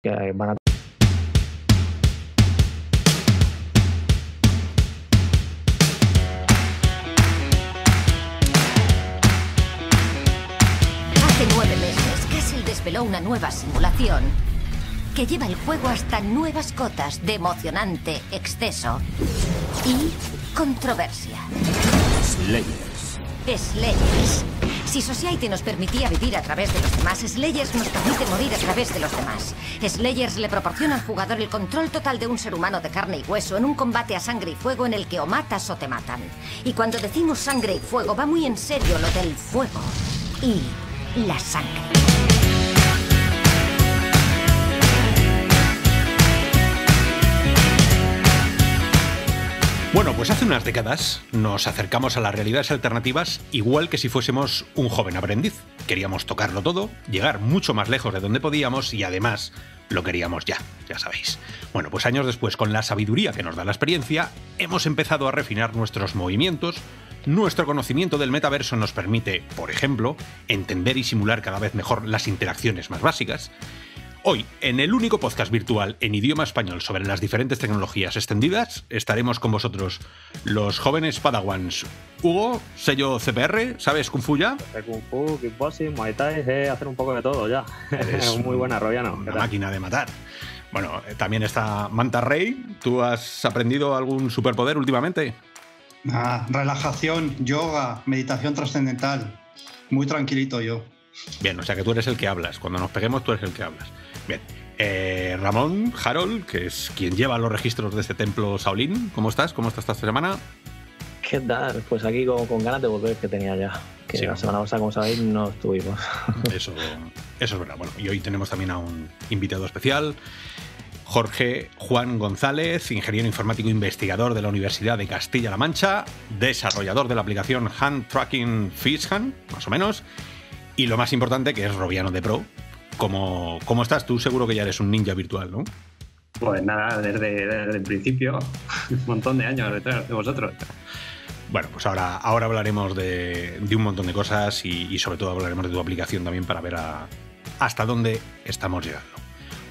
Hace nueve que van desveló una nueva simulación que lleva el juego hasta nuevas cotas de emocionante exceso y controversia. Slayers. Slayers. Si Society nos permitía vivir a través de los demás, Slayers nos permite morir a través de los demás. Slayers le proporciona al jugador el control total de un ser humano de carne y hueso en un combate a sangre y fuego en el que o matas o te matan. Y cuando decimos sangre y fuego, va muy en serio lo del fuego y la sangre. Bueno, pues hace unas décadas nos acercamos a las realidades alternativas igual que si fuésemos un joven aprendiz. Queríamos tocarlo todo, llegar mucho más lejos de donde podíamos y además lo queríamos ya, ya sabéis. Bueno, pues años después, con la sabiduría que nos da la experiencia, hemos empezado a refinar nuestros movimientos, nuestro conocimiento del metaverso nos permite, por ejemplo, entender y simular cada vez mejor las interacciones más básicas, Hoy, en el único podcast virtual en idioma español sobre las diferentes tecnologías extendidas, estaremos con vosotros los jóvenes Padawans. Hugo, sello CPR, ¿sabes Kung Fu ya? Kung Fu, Kickboxing, Muay Thai, eh, hacer un poco de todo ya. Es muy buena, Robiano. Una máquina de matar. Bueno, eh, también está Manta Rey. ¿Tú has aprendido algún superpoder últimamente? Nada. relajación, yoga, meditación trascendental. Muy tranquilito yo. Bien, o sea que tú eres el que hablas. Cuando nos peguemos, tú eres el que hablas. Bien. Eh, Ramón Harold, que es quien lleva los registros de este templo Saulín. ¿Cómo estás? ¿Cómo estás esta semana? ¿Qué tal? Pues aquí con, con ganas de volver que tenía ya. Que la semana pasada, como sabéis, no estuvimos. Eso, eso es verdad. Bueno, y hoy tenemos también a un invitado especial. Jorge Juan González, ingeniero informático investigador de la Universidad de Castilla-La Mancha, desarrollador de la aplicación Hand Tracking Fish Hand, más o menos, y lo más importante que es Robiano de Pro, ¿Cómo, estás? Tú seguro que ya eres un ninja virtual, ¿no? Pues nada, desde, el principio, un montón de años detrás de vosotros. Bueno, pues ahora, ahora hablaremos de, un montón de cosas y, sobre todo hablaremos de tu aplicación también para ver hasta dónde estamos llegando.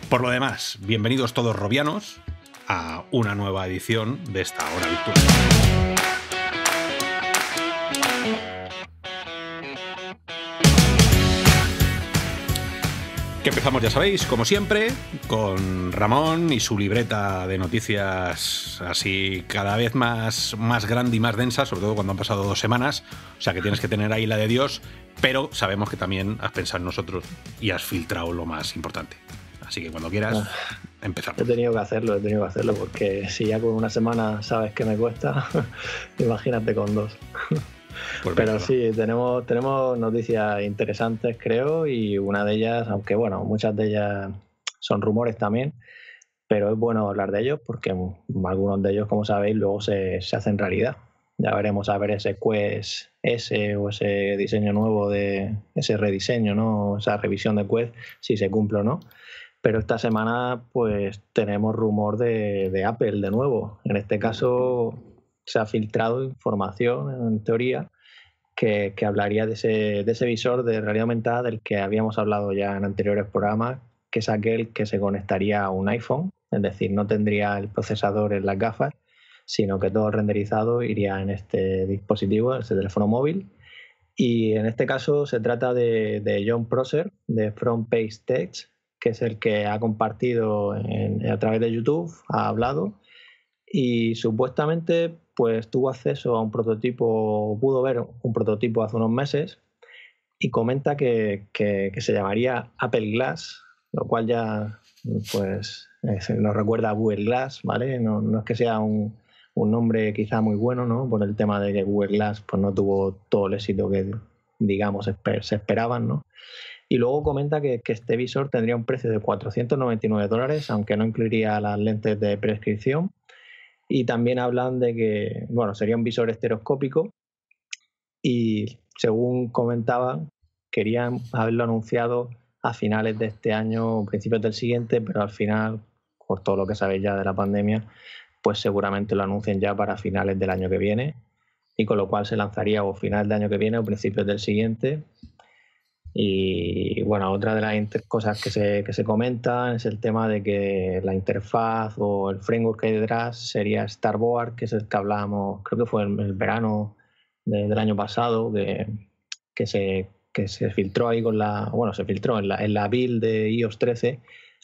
Por lo demás, bienvenidos todos robianos a una nueva edición de esta hora virtual. empezamos, ya sabéis, como siempre, con Ramón y su libreta de noticias así cada vez más, más grande y más densa, sobre todo cuando han pasado dos semanas. O sea que tienes que tener ahí la de Dios, pero sabemos que también has pensado en nosotros y has filtrado lo más importante. Así que cuando quieras, ah, empezamos. He tenido que hacerlo, he tenido que hacerlo, porque si ya con una semana sabes que me cuesta, imagínate con dos. Pues pero sí, tenemos, tenemos noticias interesantes, creo, y una de ellas, aunque bueno, muchas de ellas son rumores también pero es bueno hablar de ellos porque algunos de ellos, como sabéis, luego se, se, hacen realidad. Ya veremos a ver ese Quest S o ese diseño nuevo de ese rediseño, ¿no? Esa revisión de Quest, si se cumple o no. Pero esta semana, pues tenemos rumor de, de Apple de nuevo. En este caso, se ha filtrado información, en teoría, que, hablaría de ese, visor de realidad aumentada del que habíamos hablado ya en anteriores programas, que es aquel que se conectaría a un iPhone, es decir, no tendría el procesador en las gafas, sino que todo renderizado iría en este dispositivo, en este teléfono móvil. Y en este caso se trata de, John Prosser, de Front Page Text, que es el que ha compartido a través de YouTube, ha hablado, y supuestamente pues tuvo acceso a un prototipo, pudo ver un prototipo hace unos meses y comenta que, se llamaría Apple Glass, lo cual ya pues nos recuerda a Google Glass, ¿vale? No, es que sea un, nombre quizá muy bueno, ¿no? Por el tema de que Google Glass pues, no tuvo todo el éxito que, digamos, se esperaban, ¿no? Y luego comenta que, que, este visor tendría un precio de 499 dólares, aunque no incluiría las lentes de prescripción. Y también hablan de que, bueno, sería un visor estereoscópico y según comentaban, querían haberlo anunciado a finales de este año o principios del siguiente, pero al final, por todo lo que sabéis ya de la pandemia, pues seguramente lo anuncien ya para finales del año que viene y con lo cual se lanzaría o final del año que viene o principios del siguiente y bueno, otra de las cosas que se, que se comentan es el tema de que la interfaz o el framework que hay detrás sería Starboard, que es el que hablábamos, creo que fue el, el verano del año pasado, que, que, se, que se filtró ahí con la, bueno, se filtró en la, en la build de iOS 13,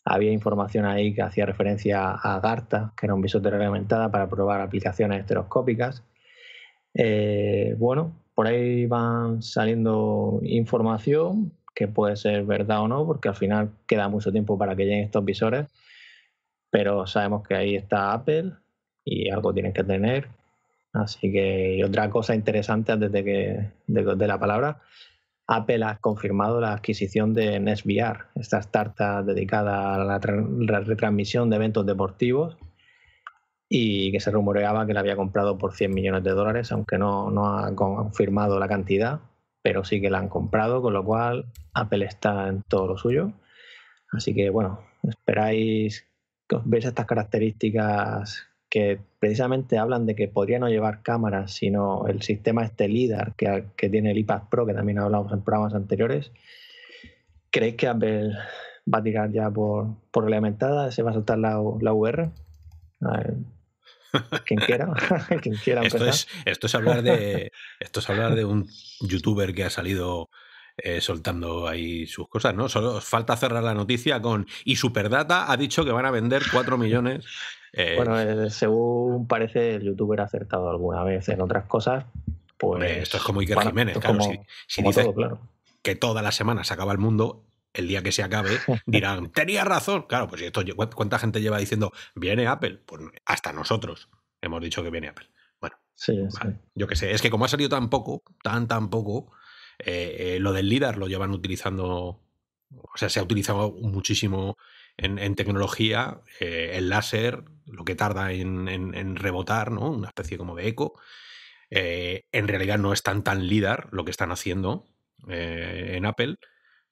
había información ahí que hacía referencia a Garta, que era un bisote reglamentada para probar aplicaciones estereoscópicas. Eh, bueno, por ahí van saliendo información que puede ser verdad o no, porque al final queda mucho tiempo para que lleguen estos visores, pero sabemos que ahí está Apple y algo tienen que tener. Así que otra cosa interesante antes que de, de la palabra, Apple ha confirmado la adquisición de NestVR, esta startup dedicada a la retransmisión de eventos deportivos y que se rumoreaba que la había comprado por 100 millones de dólares, aunque no, no ha confirmado la cantidad, pero sí que la han comprado, con lo cual Apple está en todo lo suyo. Así que bueno, esperáis que os veáis estas características que precisamente hablan de que podría no llevar cámaras, sino el sistema este LIDAR que, que tiene el iPad Pro, que también hablamos en programas anteriores. ¿Creéis que Apple va a tirar ya por, por elementada? ¿Se va a saltar la, la VR? quien quiera, quiera Esto es, hablar de, esto es hablar de un youtuber que ha salido eh, soltando ahí sus cosas, ¿no? Solo falta cerrar la noticia con. Y Superdata ha dicho que van a vender 4 millones. Eh, bueno, eh, según parece, el youtuber ha acertado alguna vez en otras cosas. Pues, esto es como Iker Jiménez, claro. si, que todas las semanas se acaba el mundo, el día que se acabe, dirán, tenía razón. Claro, pues esto, ¿cuánta gente lleva diciendo, viene Apple? Pues hasta nosotros hemos dicho que viene Apple. Bueno, yo qué sé, es que como ha salido tan poco, tan, tan poco, eh, eh, lo del LIDAR lo llevan utilizando, o sea, se ha utilizado muchísimo en, tecnología, eh, el láser, lo que tarda en, rebotar, ¿no? Una especie como de eco. en realidad no es tan tan LIDAR lo que están haciendo en Apple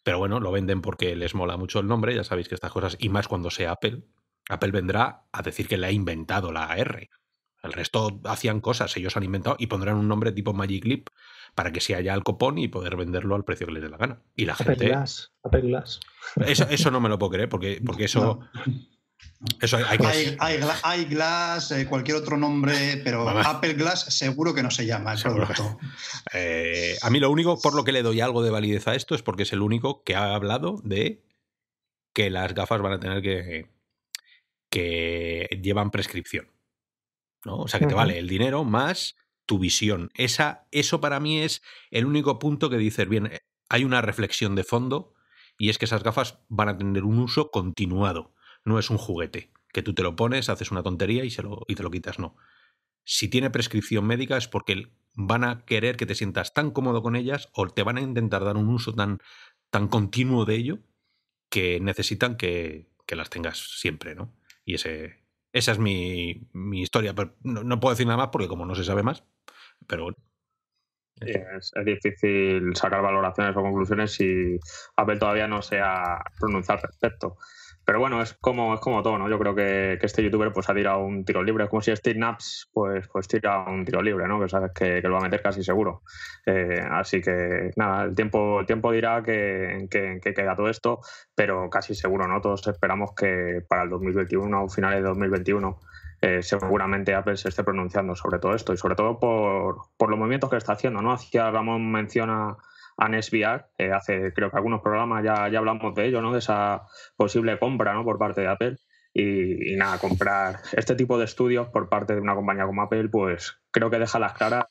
pero bueno, lo venden porque les mola mucho el nombre, ya sabéis que estas cosas, y más cuando sea Apple, Apple vendrá a decir que le ha inventado la R. El resto hacían cosas, ellos han inventado y pondrán un nombre tipo Magic Leap para que se haya el copón y poder venderlo al precio que les dé la gana. Y la Apple gente. Glass, Apple Glass. Eso, no me lo puedo creer, porque, porque eso. Eso hay, Glass, eh, cualquier otro nombre, pero Apple Glass seguro que no se llama eh, a mí lo único por lo que le doy algo de validez a esto es porque es el único que ha hablado de que las gafas van a tener que que llevan prescripción. ¿no? O sea que te vale el dinero más tu visión. Esa, eso para mí es el único punto que dices, bien, eh, hay una reflexión de fondo y es que esas gafas van a tener un uso continuado no es un juguete, que tú te lo pones, haces una tontería y, se lo, y te lo quitas, no. Si tiene prescripción médica es porque van a querer que te sientas tan cómodo con ellas o te van a intentar dar un uso tan, tan continuo de ello que necesitan que, las tengas siempre, ¿no? Y ese, esa es mi, historia. Pero no, puedo decir nada más porque como no se sabe más, pero... es, difícil sacar valoraciones o conclusiones si Apple todavía no se ha pronunciado respecto. Pero bueno, es como, es como todo, ¿no? Yo creo que, este youtuber pues ha tirado un tiro libre. Es como si Steve Naps pues, pues tira un tiro libre, ¿no? Que sabes que, lo va a meter casi seguro. Eh, así que nada, el tiempo, el tiempo dirá que, que, queda todo esto, pero casi seguro, ¿no? Todos esperamos que para el 2021 o finales de 2021 eh, seguramente Apple se esté pronunciando sobre todo esto y sobre todo por, por los movimientos que está haciendo, ¿no? que Ramón menciona a eh, hace creo que algunos programas ya, ya hablamos de ello, ¿no? De esa posible compra ¿no? por parte de Apple. Y, nada, comprar este tipo de estudios por parte de una compañía como Apple, pues creo que deja las claras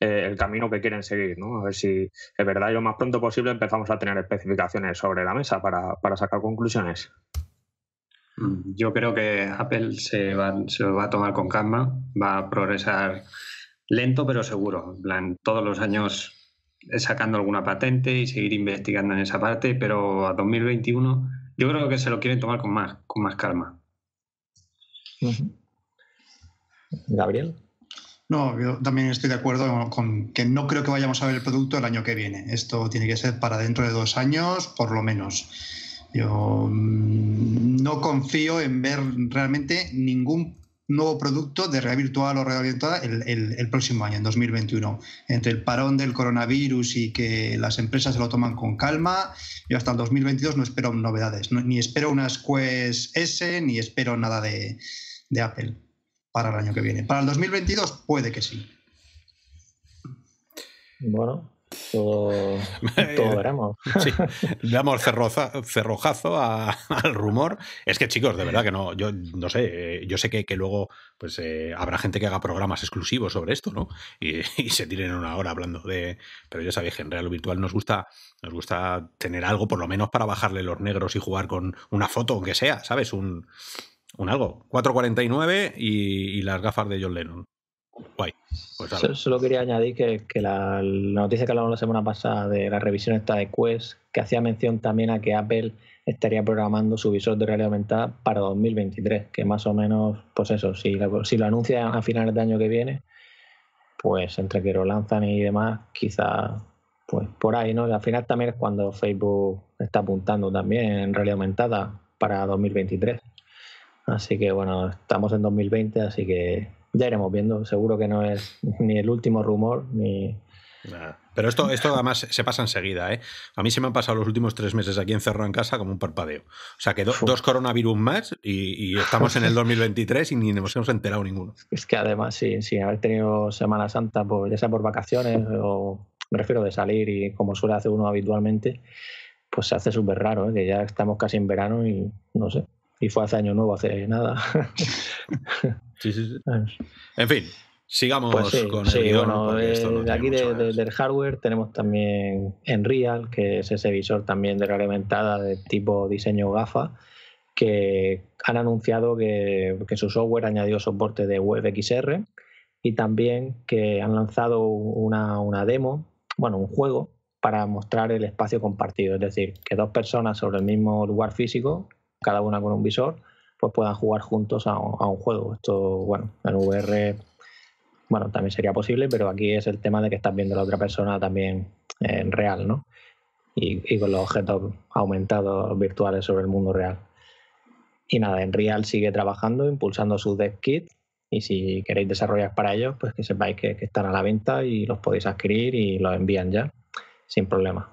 eh, el camino que quieren seguir, ¿no? A ver si es verdad y lo más pronto posible empezamos a tener especificaciones sobre la mesa para, sacar conclusiones. Mm, yo creo que Apple se, va, se va a tomar con calma, va a progresar lento pero seguro. En todos los años sacando alguna patente y seguir investigando en esa parte, pero a 2021 yo creo que se lo quieren tomar con más, con más calma. Gabriel. No, yo también estoy de acuerdo con que no creo que vayamos a ver el producto el año que viene. Esto tiene que ser para dentro de dos años, por lo menos. Yo mm, no confío en ver realmente ningún nuevo producto de realidad virtual o realidad orientada el, el, próximo año, en 2021. Entre el parón del coronavirus y que las empresas se lo toman con calma, yo hasta el 2022 no espero novedades, ni espero unas Quest S, ni espero nada de, de Apple para el año que viene. Para el 2022 puede que sí. Bueno, todo, todo damos cerrojazo al rumor. Es que, chicos, de verdad que no, yo no sé, eh, yo sé que, que luego pues eh, habrá gente que haga programas exclusivos sobre esto, ¿no? Y, se tiren una hora hablando de. Pero ya sabéis que en real virtual nos gusta, nos gusta tener algo, por lo menos para bajarle los negros y jugar con una foto, aunque sea, ¿sabes? Un, algo. 4.49 y las gafas de John Lennon. Pues solo, quería añadir que, la, noticia que hablamos la semana pasada de la revisión esta de Quest, que hacía mención también a que Apple estaría programando su visor de realidad aumentada para 2023, que más o menos, pues eso, si, lo, si lo anuncia a finales de año que viene, pues entre que lo lanzan y demás, quizá pues por ahí, ¿no? al final también es cuando Facebook está apuntando también en realidad aumentada para 2023. Así que bueno, estamos en 2020, así que ya iremos viendo. Seguro que no es ni el último rumor, ni. Pero esto, esto además se pasa enseguida, ¿eh? A mí se me han pasado los últimos tres meses aquí encerrado en casa como un parpadeo. O sea, que dos coronavirus más y, estamos en el 2023 y ni nos hemos enterado ninguno. Es que además, sin haber tenido Semana Santa, pues, ya sea por vacaciones o me refiero de salir y como suele hacer uno habitualmente, pues se hace súper raro, ¿eh? que ya estamos casi en verano y no sé, y fue hace año nuevo, hace nada. sí, sí, sí. En fin, sigamos pues con el aquí del hardware tenemos también Enreal, que es ese visor también de realidad aumentada de tipo diseño GAFA, que han anunciado que, su software añadió soporte de WebXR y también que han lanzado una, una demo, bueno, un juego para mostrar el espacio compartido, es decir, que dos personas sobre el mismo lugar físico cada una con un visor, pues puedan jugar juntos a, un juego. Esto, bueno, en VR, bueno, también sería posible, pero aquí es el tema de que estás viendo a la otra persona también en real, ¿no? Y, con los objetos aumentados virtuales sobre el mundo real. Y nada, en Real sigue trabajando, impulsando su dev kit. Y si queréis desarrollar para ellos, pues que sepáis que están a la venta y los podéis adquirir y los envían ya, sin problema.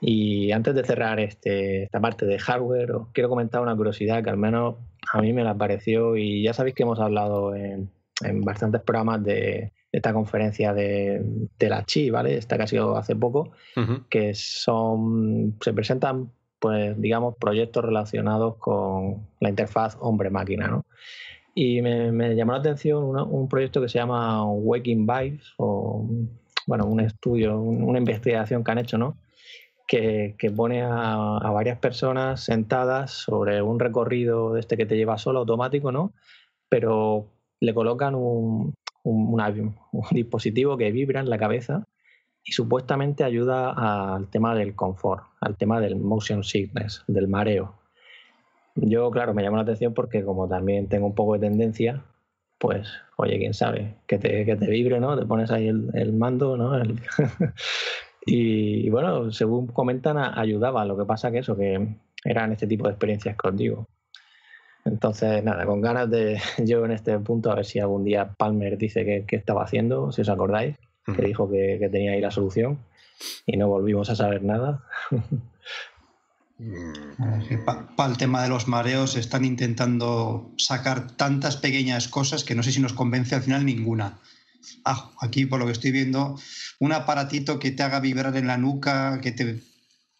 Y antes de cerrar este, esta parte de hardware, os quiero comentar una curiosidad que al menos a mí me la pareció y ya sabéis que hemos hablado en, en bastantes programas de, esta conferencia de, de, la Chi, ¿vale? Esta que ha sido hace poco, que son, se presentan, pues, digamos, proyectos relacionados con la interfaz hombre-máquina, ¿no? Y me, llamó la atención un proyecto que se llama Waking Vibes, o, bueno, un estudio, una investigación que han hecho, ¿no? que, pone a, varias personas sentadas sobre un recorrido de este que te lleva solo, automático, ¿no? Pero le colocan un, un, dispositivo que vibra en la cabeza y supuestamente ayuda al tema del confort, al tema del motion sickness, del mareo. Yo, claro, me llama la atención porque como también tengo un poco de tendencia, pues, oye, quién sabe, que te, que te vibre, ¿no? Te pones ahí el, mando, ¿no? Y bueno, según comentan, ayudaba. Lo que pasa que eso, que eran este tipo de experiencias contigo. Entonces, nada, con ganas de yo en este punto, a ver si algún día Palmer dice qué estaba haciendo, si os acordáis, que dijo que, tenía ahí la solución y no volvimos a saber nada. Mm. Para el tema de los mareos están intentando sacar tantas pequeñas cosas que no sé si nos convence al final ninguna. Ah, aquí por lo que estoy viendo, un aparatito que te haga vibrar en la nuca, que te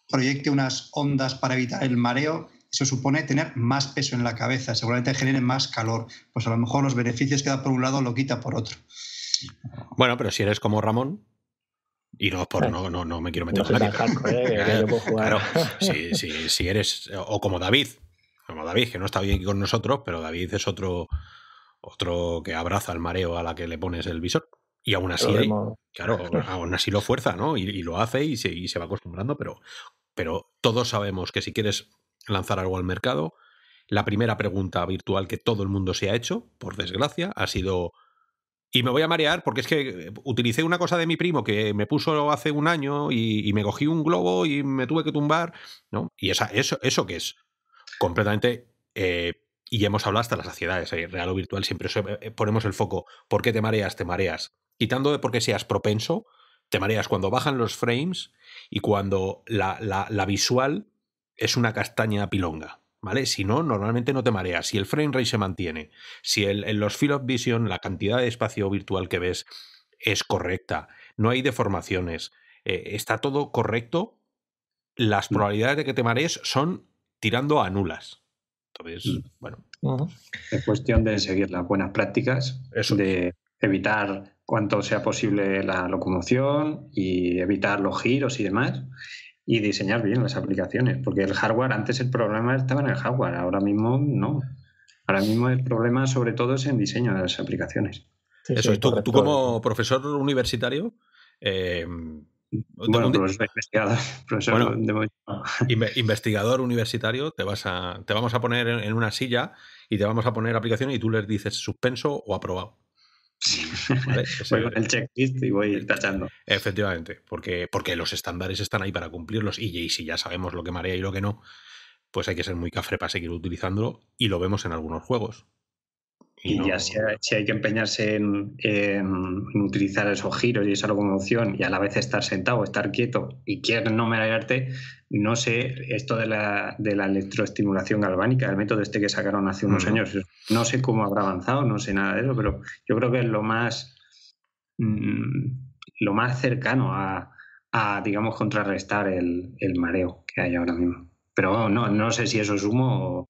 proyecte unas ondas para evitar el mareo, eso supone tener más peso en la cabeza, seguramente genere más calor. Pues a lo mejor los beneficios que da por un lado lo quita por otro. Bueno, pero si eres como Ramón, y no, no, me quiero meter en la eh, Claro, si, si, eres, o como David, como David, que no está bien con nosotros, pero David es otro, otro que abraza el mareo a la que le pones el visor. Y aún así, claro, así lo fuerza, ¿no? Y, lo hace y se, va acostumbrando, pero, pero todos sabemos que si quieres lanzar algo al mercado, la primera pregunta virtual que todo el mundo se ha hecho, por desgracia, ha sido... Y me voy a marear porque es que eh, utilicé una cosa de mi primo que me puso hace un año y, me cogí un globo y me tuve que tumbar, ¿no? Y esa, eso, eso que es completamente eh, y hemos hablado hasta las saciedades, ¿eh? real o virtual, siempre eh, eh, ponemos el foco. ¿Por qué te mareas? Te mareas. Quitando de por qué seas propenso, te mareas cuando bajan los frames y cuando la, visual es una castaña pilonga. ¿Vale? Si no, normalmente no te mareas. Si el frame rate se mantiene, si en los field of vision la cantidad de espacio virtual que ves es correcta, no hay deformaciones, eh, está todo correcto, las mm. probabilidades de que te marees son tirando a nulas. Mm. bueno. Es cuestión de seguir las buenas prácticas, de evitar cuanto sea posible la locomoción y evitar los giros y demás y diseñar bien las aplicaciones, porque el hardware, antes el problema estaba en el hardware, ahora mismo no. Ahora mismo el problema sobre todo es en diseño de las aplicaciones. Eso es, tú, tú, como profesor universitario, eh, bueno, investigador, universitario, te vas a, te vamos a poner en una silla y te vamos a poner aplicación y tú les dices suspenso o aprobado. Sí. voy con el checklist y voy tachando. Efectivamente, porque, porque los estándares están ahí para cumplirlos y, y si ya sabemos lo que marea y lo que no, pues hay que ser muy cafre para seguir utilizándolo y lo vemos en algunos juegos. Y, ya si, si, hay que empeñarse en, utilizar esos giros y esa locomoción y a la vez estar sentado, estar quieto y quieres no marearte, no sé, esto de la, electroestimulación galvánica, el método este que sacaron hace unos años, no sé cómo habrá avanzado, no sé nada de eso, pero yo creo que es lo más, mm, lo más cercano a, digamos, contrarrestar el, mareo que hay ahora mismo. Pero no, no sé si eso es humo o...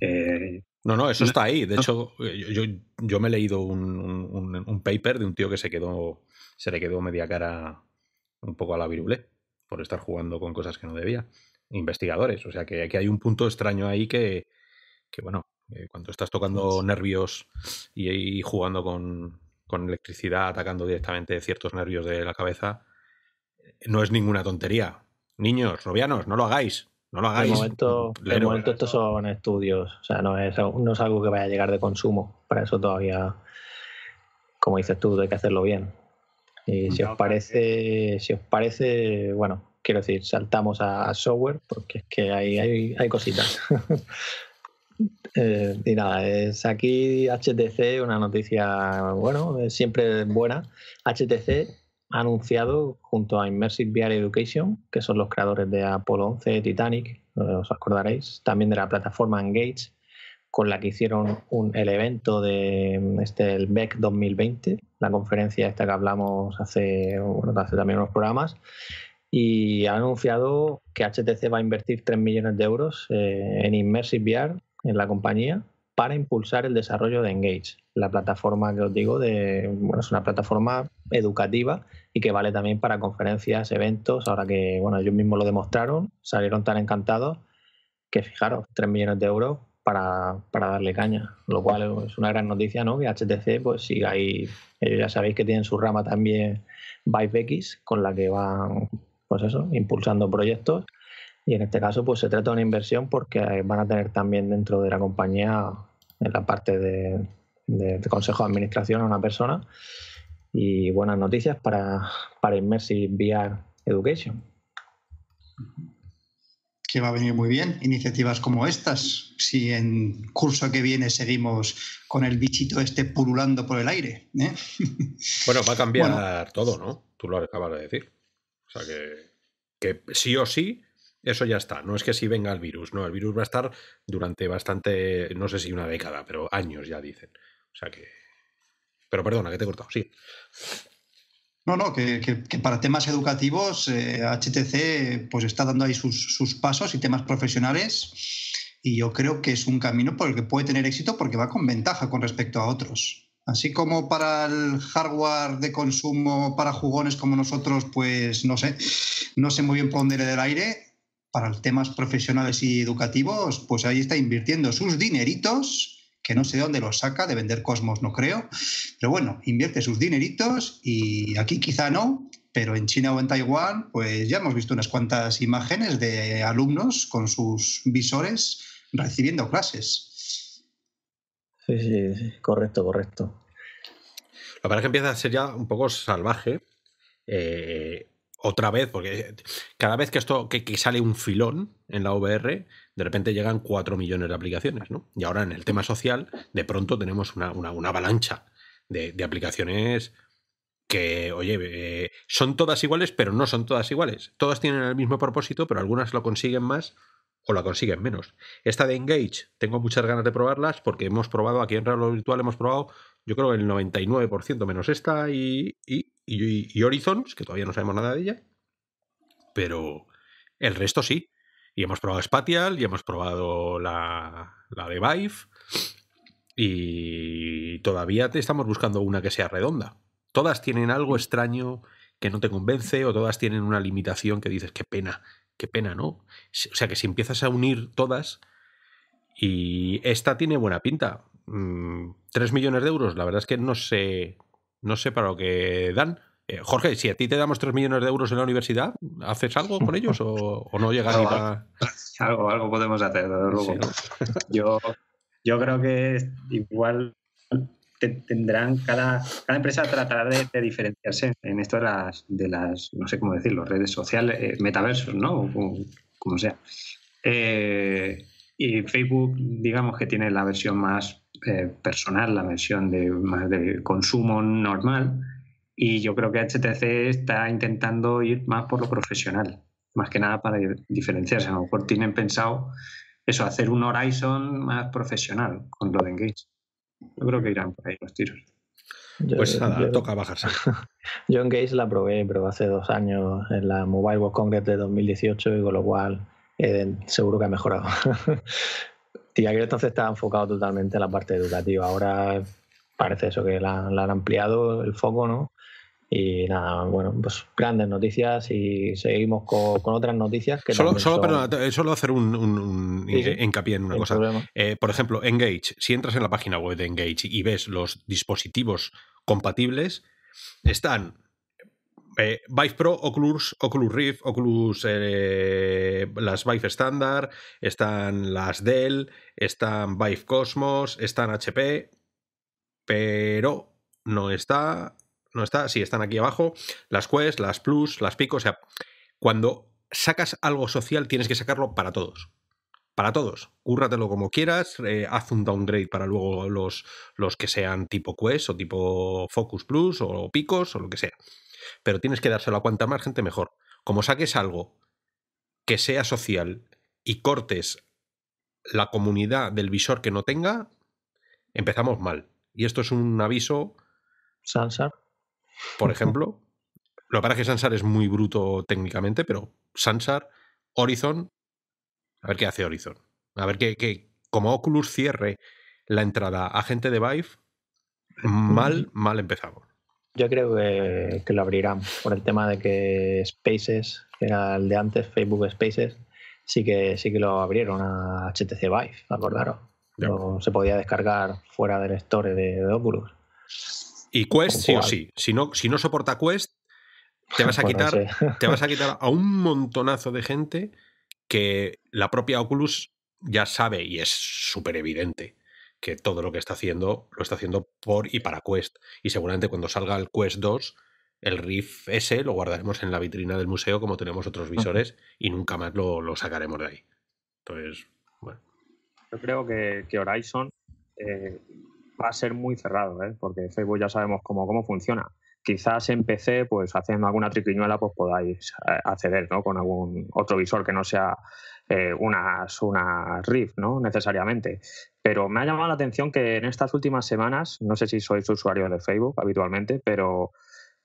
Eh, no, no, eso está ahí. De hecho, eh, yo, me he leído un, paper de un tío que se quedó, se le quedó media cara un poco a la virulé por estar jugando con cosas que no debía. Investigadores, o sea que aquí hay un punto extraño ahí que, bueno, eh, cuando estás tocando nervios y, jugando con, con, electricidad, atacando directamente ciertos nervios de la cabeza, eh, no es ninguna tontería. Niños, robianos, no lo hagáis. No De momento, estos son estudios, o sea, no es, algo que vaya a llegar de consumo. Para eso todavía, como dices tú, hay que hacerlo bien. Y mm. si os parece, si os parece, bueno, quiero decir, saltamos a, software porque es que hay, hay, cositas. Eh, y nada, es aquí HTC, una noticia, bueno, siempre buena. HTC anunciado junto a Immersive VR Education, que son los creadores de Apollo 11, Titanic, eh, os acordaréis, también de la plataforma Engage, con la que hicieron el evento de mm, este, el BEC 2020, la conferencia esta que hablamos hace, hace también unos programas, y ha anunciado que HTC va a invertir 3 millones de euros eh, en Immersive VR en la compañía para impulsar el desarrollo de Engage, la plataforma que os digo, de, bueno, es una plataforma educativa y que vale también para conferencias, eventos, ahora que bueno, ellos mismos lo demostraron, salieron tan encantados que fijaros, 3 millones de euros para, darle caña, lo cual es una gran noticia, ¿no? Que HTC pues sí, ahí, ellos ya sabéis que tienen su rama también ViveX con la que van pues eso, impulsando proyectos y en este caso, pues se trata de una inversión porque eh, van a tener también dentro de la compañía, en la parte de, consejo de administración, a una persona. Y buenas noticias para, para VR Education. Que va a venir muy bien iniciativas como estas, si en curso que viene seguimos con el bichito este pululando por el aire. ¿eh? Bueno, va a cambiar todo, ¿no? Tú lo acabas de decir. O sea que sí o sí eso ya está. No es que si venga el virus, no, el virus va a estar durante bastante, no sé si una década, pero años ya dicen. O sea que... Pero perdona, que te he cortado, sí. No, no, que, para temas educativos HTC eh, pues está dando ahí sus, pasos y temas profesionales y yo creo que es un camino por el que puede tener éxito porque va con ventaja con respecto a otros. Así como para el hardware de consumo para jugones como nosotros, pues no sé, no sé muy bien por dónde del aire para temas profesionales y educativos, pues ahí está invirtiendo sus dineritos, que no sé de dónde los saca, de vender Cosmos no creo, pero bueno, invierte sus dineritos y aquí quizá no, pero en China o en Taiwán, pues ya hemos visto unas cuantas imágenes de alumnos con sus visores recibiendo clases. Sí, sí, sí. correcto, correcto. La verdad es que empieza a ser ya un poco salvaje. Eh, otra vez, porque eh, cada vez que esto que, sale un filón en la VR, de repente llegan 4 millones de aplicaciones, ¿no? Y ahora en el tema social, de pronto tenemos una, una, avalancha de, aplicaciones que, oye, eh, son todas iguales, pero no son todas iguales. Todas tienen el mismo propósito, pero algunas lo consiguen más o la consiguen menos. Esta de Engage, tengo muchas ganas de probarlas porque hemos probado aquí en Real Virtual, hemos probado yo creo que el 99% menos esta y, Horizons, que todavía no sabemos nada de ella, pero el resto sí. Y hemos probado Spatial, y hemos probado la, la de Vive, y todavía estamos buscando una que sea redonda. Todas tienen algo mm. extraño que no te convence o todas tienen una limitación que dices, qué pena, qué pena, ¿no? O sea que si empiezas a unir todas y esta tiene buena pinta. 3 mm, millones de euros, la verdad es que no sé, no sé para lo que dan. Eh, Jorge, si a ti te damos 3 millones de euros en la universidad, ¿haces algo con ellos o, no llegas a algo, algo podemos hacer, luego. yo, yo creo que igual tendrán cada, cada empresa tratará de, diferenciarse en esto de las, de las, no sé cómo decirlo, redes sociales, eh, metaversos, ¿no? como, sea. Eh, y Facebook, digamos que tiene la versión más eh, personal, la versión de, de consumo normal. Y yo creo que HTC está intentando ir más por lo profesional, más que nada para diferenciarse. A lo mejor tienen pensado eso, hacer un Horizon más profesional con lo de Engage. Yo creo que irán por ahí los tiros. pues nada, toca bajarse. Yo Engage la probé, pero hace dos años en la Mobile World Congress de 2018 y con lo cual eh, seguro que ha mejorado. Sí, entonces estaba enfocado totalmente en la parte educativa. Ahora parece eso, que la, han ampliado el foco, ¿no? Y nada, bueno, pues grandes noticias y seguimos con, otras noticias que solo, eh, solo, hacer un, hincapié en una cosa. Eh, por ejemplo, Engage. Si entras en la página web de Engage y ves los dispositivos compatibles, están eh, Vive Pro, Oculus, Oculus Rift, Oculus, eh, las Vive estándar, están las Dell, están Vive Cosmos, están HP, pero no está, no está, sí, están aquí abajo, las Quest, las Plus, las Pico, o sea, cuando sacas algo social tienes que sacarlo para todos. Para todos, cúrratelo como quieras, eh, haz un downgrade para luego los, los que sean tipo Quest o tipo Focus Plus o Picos o lo que sea pero tienes que dárselo a cuanta más gente mejor. Como saques algo que sea social y cortes la comunidad del visor que no tenga, empezamos mal. Y esto es un aviso. Sansar. Por ejemplo. lo que pasa es que Sansar es muy bruto técnicamente, pero Sansar, Horizon. A ver qué hace Horizon. A ver que, como Oculus cierre la entrada a gente de Vive, mal, mal empezamos. Yo creo que, lo abrirán por el tema de que Spaces, que era el de antes, Facebook Spaces, sí que, sí que lo abrieron a HTC Vive, acordaros. Yeah. se podía descargar fuera del store de, Oculus. Y Quest sí o sí. Si no, si no soporta Quest, te vas a quitar, te vas a quitar a un montonazo de gente que la propia Oculus ya sabe y es súper evidente que todo lo que está haciendo lo está haciendo por y para Quest. Y seguramente cuando salga el Quest 2, el Riff S lo guardaremos en la vitrina del museo como tenemos otros visores y nunca más lo, sacaremos de ahí. Entonces, bueno. Yo creo que, que Horizon eh, va a ser muy cerrado, ¿eh? porque Facebook ya sabemos cómo, cómo funciona. Quizás en PC, pues haciendo alguna triquiñuela, pues podáis eh, acceder ¿no? con algún otro visor que no sea eh, unas, unas ¿no? Necesariamente. Pero me ha llamado la atención que en estas últimas semanas, no sé si sois usuarios de Facebook habitualmente, pero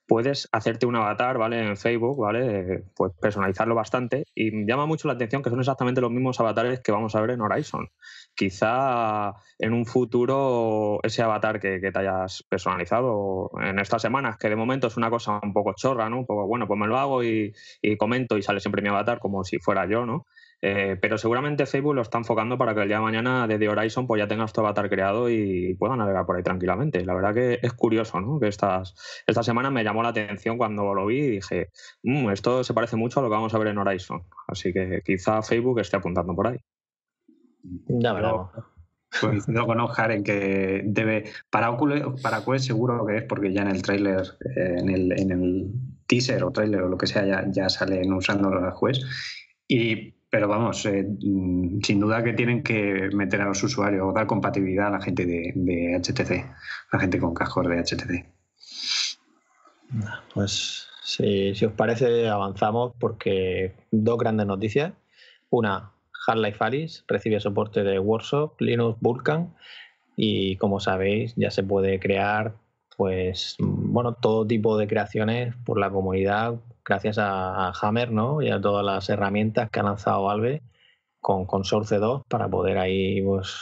puedes hacerte un avatar, ¿vale? En Facebook, ¿vale? Pues personalizarlo bastante. Y me llama mucho la atención que son exactamente los mismos avatares que vamos a ver en Horizon. Quizá en un futuro ese avatar que, que te hayas personalizado en estas semanas, que de momento es una cosa un poco chorra, ¿no? Un poco, bueno, pues me lo hago y comento y sale siempre mi avatar como si fuera yo, ¿no? Eh, pero seguramente Facebook lo está enfocando para que el día de mañana desde Horizon pues ya tengas este tu avatar creado y puedan navegar por ahí tranquilamente. La verdad que es curioso, ¿no? Que esta semana me llamó la atención cuando lo vi y dije, mm, esto se parece mucho a lo que vamos a ver en Horizon. Así que quizá Facebook esté apuntando por ahí. no conozco Coincido en que debe. Para Oculus, para Quest seguro que es, porque ya en el trailer, eh, en, el, teaser o trailer o lo que sea, ya, ya salen usando los Quest. Y pero vamos, eh, mm, sin duda que tienen que meter a los usuarios o dar compatibilidad a la gente de, de HTC, la gente con cascos de HTC. Pues si, os parece, avanzamos porque dos grandes noticias. Una, Hard life Alice recibe soporte de Workshop, Linux, Vulkan y como sabéis ya se puede crear pues mm, bueno todo tipo de creaciones por la comunidad gracias a, Hammer ¿no? y a todas las herramientas que ha lanzado Valve con, con Source 2 para poder ahí pues,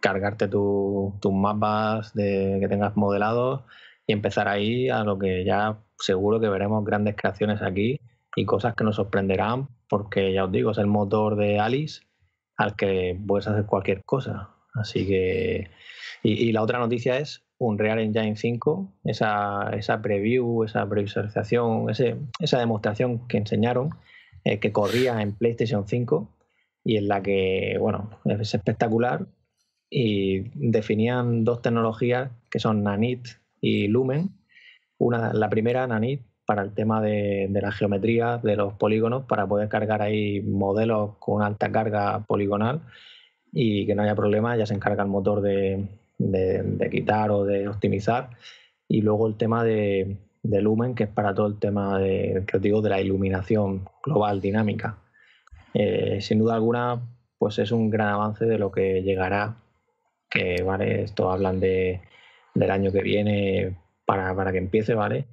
cargarte tus mapas que tengas modelados y empezar ahí a lo que ya seguro que veremos grandes creaciones aquí y cosas que nos sorprenderán porque ya os digo, es el motor de Alice al que puedes hacer cualquier cosa. Así que... y la otra noticia es un Real Engine 5, esa, preview, esa previsualización, esa demostración que enseñaron, eh, que corría en PlayStation 5 y en la que, bueno, es espectacular y definían dos tecnologías que son Nanit y Lumen. Una, la primera, Nanit, para el tema de, de, la geometría de los polígonos, para poder cargar ahí modelos con alta carga poligonal y que no haya problema, ya se encarga el motor de, de, quitar o de optimizar. Y luego el tema de, de Lumen, que es para todo el tema de, que de la iluminación global dinámica. Eh, sin duda alguna, pues es un gran avance de lo que llegará, que vale, esto hablan de, del año que viene para, para que empiece, ¿vale?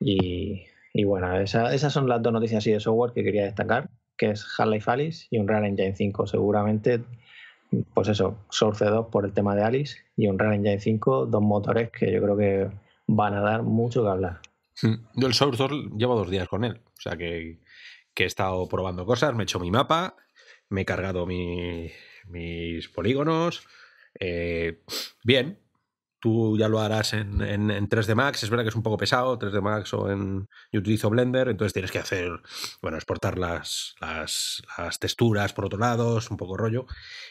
Y, y bueno, esas son las dos noticias de software que quería destacar, que es harley life y Unreal Engine 5. Seguramente pues eso, Source 2 por el tema de Alice y un Unreal Engine 5, dos motores que yo creo que van a dar mucho que hablar. Hmm. Yo el Source 2 llevo dos días con él, o sea que, he estado probando cosas, me he hecho mi mapa, me he cargado mis polígonos. Eh, bien, tú ya lo harás en, 3D Max, es verdad que es un poco pesado, 3D Max o en... Yo utilizo Blender, entonces tienes que hacer, bueno, exportar las, las, texturas por otro lado, es un poco rollo,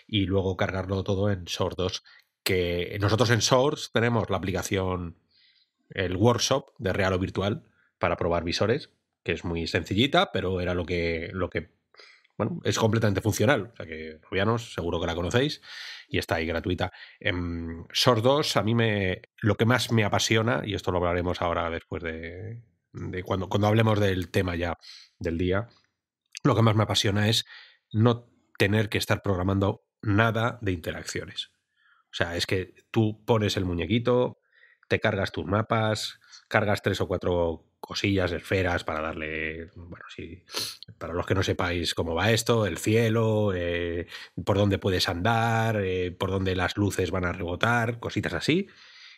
y luego cargarlo todo en Source 2, que nosotros en Source tenemos la aplicación, el workshop de real o virtual para probar visores, que es muy sencillita, pero era lo que, lo que bueno, es completamente funcional. O sea que, rubianos, seguro que la conocéis y está ahí gratuita. En em, 2, a mí me, lo que más me apasiona, y esto lo hablaremos ahora después de, cuando, cuando hablemos del tema ya del día, lo que más me apasiona es no tener que estar programando nada de interacciones. O sea, es que tú pones el muñequito, te cargas tus mapas, cargas tres o cuatro cosillas, esferas para darle, bueno, sí, para los que no sepáis cómo va esto, el cielo, eh, por dónde puedes andar, eh, por dónde las luces van a rebotar, cositas así.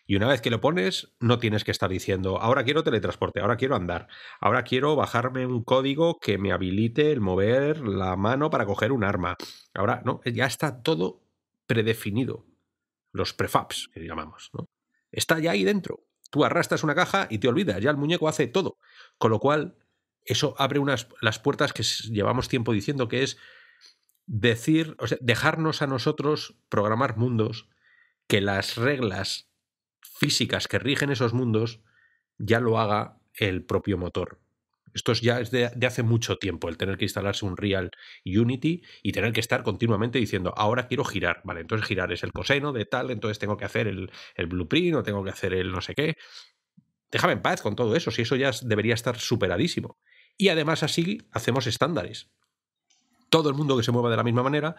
Y una vez que lo pones, no tienes que estar diciendo, ahora quiero teletransporte, ahora quiero andar, ahora quiero bajarme un código que me habilite el mover la mano para coger un arma. Ahora, no, ya está todo predefinido. Los prefabs, que llamamos, ¿no? Está ya ahí dentro. Tú arrastras una caja y te olvidas, ya el muñeco hace todo. Con lo cual, eso abre unas, las puertas que llevamos tiempo diciendo, que es decir, dejarnos a nosotros programar mundos que las reglas físicas que rigen esos mundos ya lo haga el propio motor. Esto ya es de, hace mucho tiempo, el tener que instalarse un Real Unity y tener que estar continuamente diciendo, ahora quiero girar, ¿vale? Entonces girar es el coseno de tal, entonces tengo que hacer el, el blueprint o tengo que hacer el no sé qué. Déjame en paz con todo eso, si eso ya debería estar superadísimo. Y además así hacemos estándares. Todo el mundo que se mueva de la misma manera,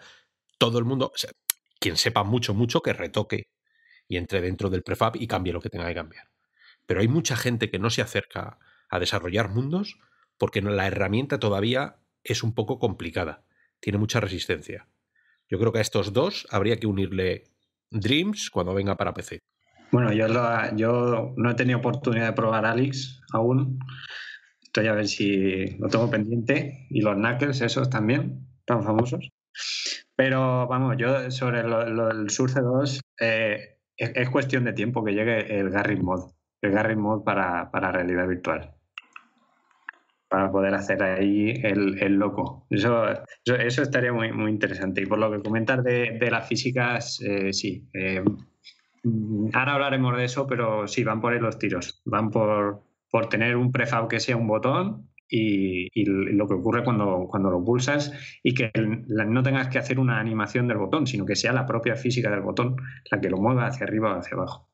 todo el mundo, quien sepa mucho, mucho, que retoque y entre dentro del prefab y cambie lo que tenga que cambiar. Pero hay mucha gente que no se acerca a desarrollar mundos porque la herramienta todavía es un poco complicada, tiene mucha resistencia. Yo creo que a estos dos habría que unirle Dreams cuando venga para PC. Bueno, yo, yo no he tenido oportunidad de probar Alex aún. Estoy a ver si lo tengo pendiente. Y los Knuckles, esos también, tan famosos. Pero vamos, yo sobre el Surce 2, es, cuestión de tiempo que llegue el Garry Mod. El Garry Mod para realidad virtual para poder hacer ahí el, loco. Eso, estaría muy, muy interesante. Y por lo que comentas de, las físicas, eh, sí. Eh, ahora hablaremos de eso, pero sí, van por ahí los tiros. Van por, tener un prefab que sea un botón y, lo que ocurre cuando, cuando lo pulsas y que no tengas que hacer una animación del botón, sino que sea la propia física del botón la que lo mueva hacia arriba o hacia abajo.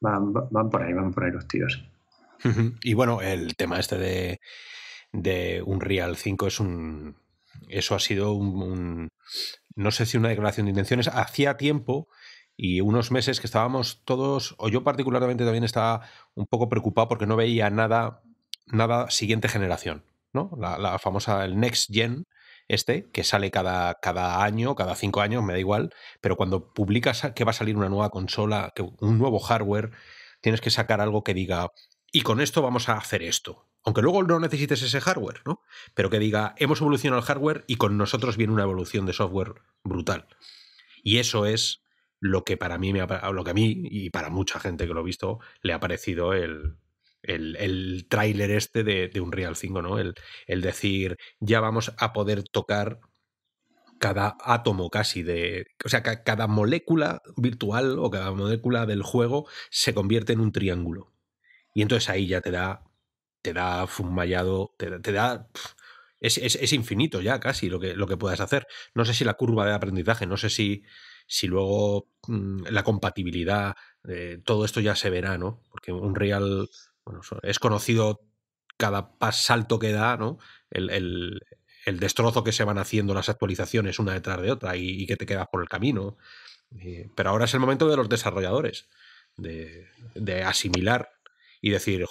Van, van por ahí, van por ahí los tiros. Y bueno, el tema este de, de Unreal 5 es un. Eso ha sido un, No sé si una declaración de intenciones. Hacía tiempo y unos meses que estábamos todos, o yo particularmente también estaba un poco preocupado porque no veía nada, nada siguiente generación, ¿no? La, famosa, el Next Gen, este, que sale cada, cada, año, cada cinco años, me da igual, pero cuando publicas que va a salir una nueva consola, un nuevo hardware, tienes que sacar algo que diga, y con esto vamos a hacer esto. Aunque luego no necesites ese hardware, ¿no? Pero que diga, hemos evolucionado el hardware y con nosotros viene una evolución de software brutal. Y eso es lo que para mí, me lo que a mí y para mucha gente que lo ha visto, le ha parecido el, el, tráiler este de, de Unreal 5, ¿no? El, el, decir, ya vamos a poder tocar cada átomo casi de... O sea, cada molécula virtual o cada molécula del juego se convierte en un triángulo. Y entonces ahí ya te da, te da fumallado, te, da... es, infinito ya casi lo que, lo que puedas hacer. No sé si la curva de aprendizaje, no sé si, si luego mm, la compatibilidad, eh, todo esto ya se verá, ¿no? Porque un real, bueno, es conocido cada pas, salto que da, ¿no? El, destrozo que se van haciendo las actualizaciones una detrás de otra y, que te quedas por el camino. Eh, pero ahora es el momento de los desarrolladores, de, de asimilar y decir,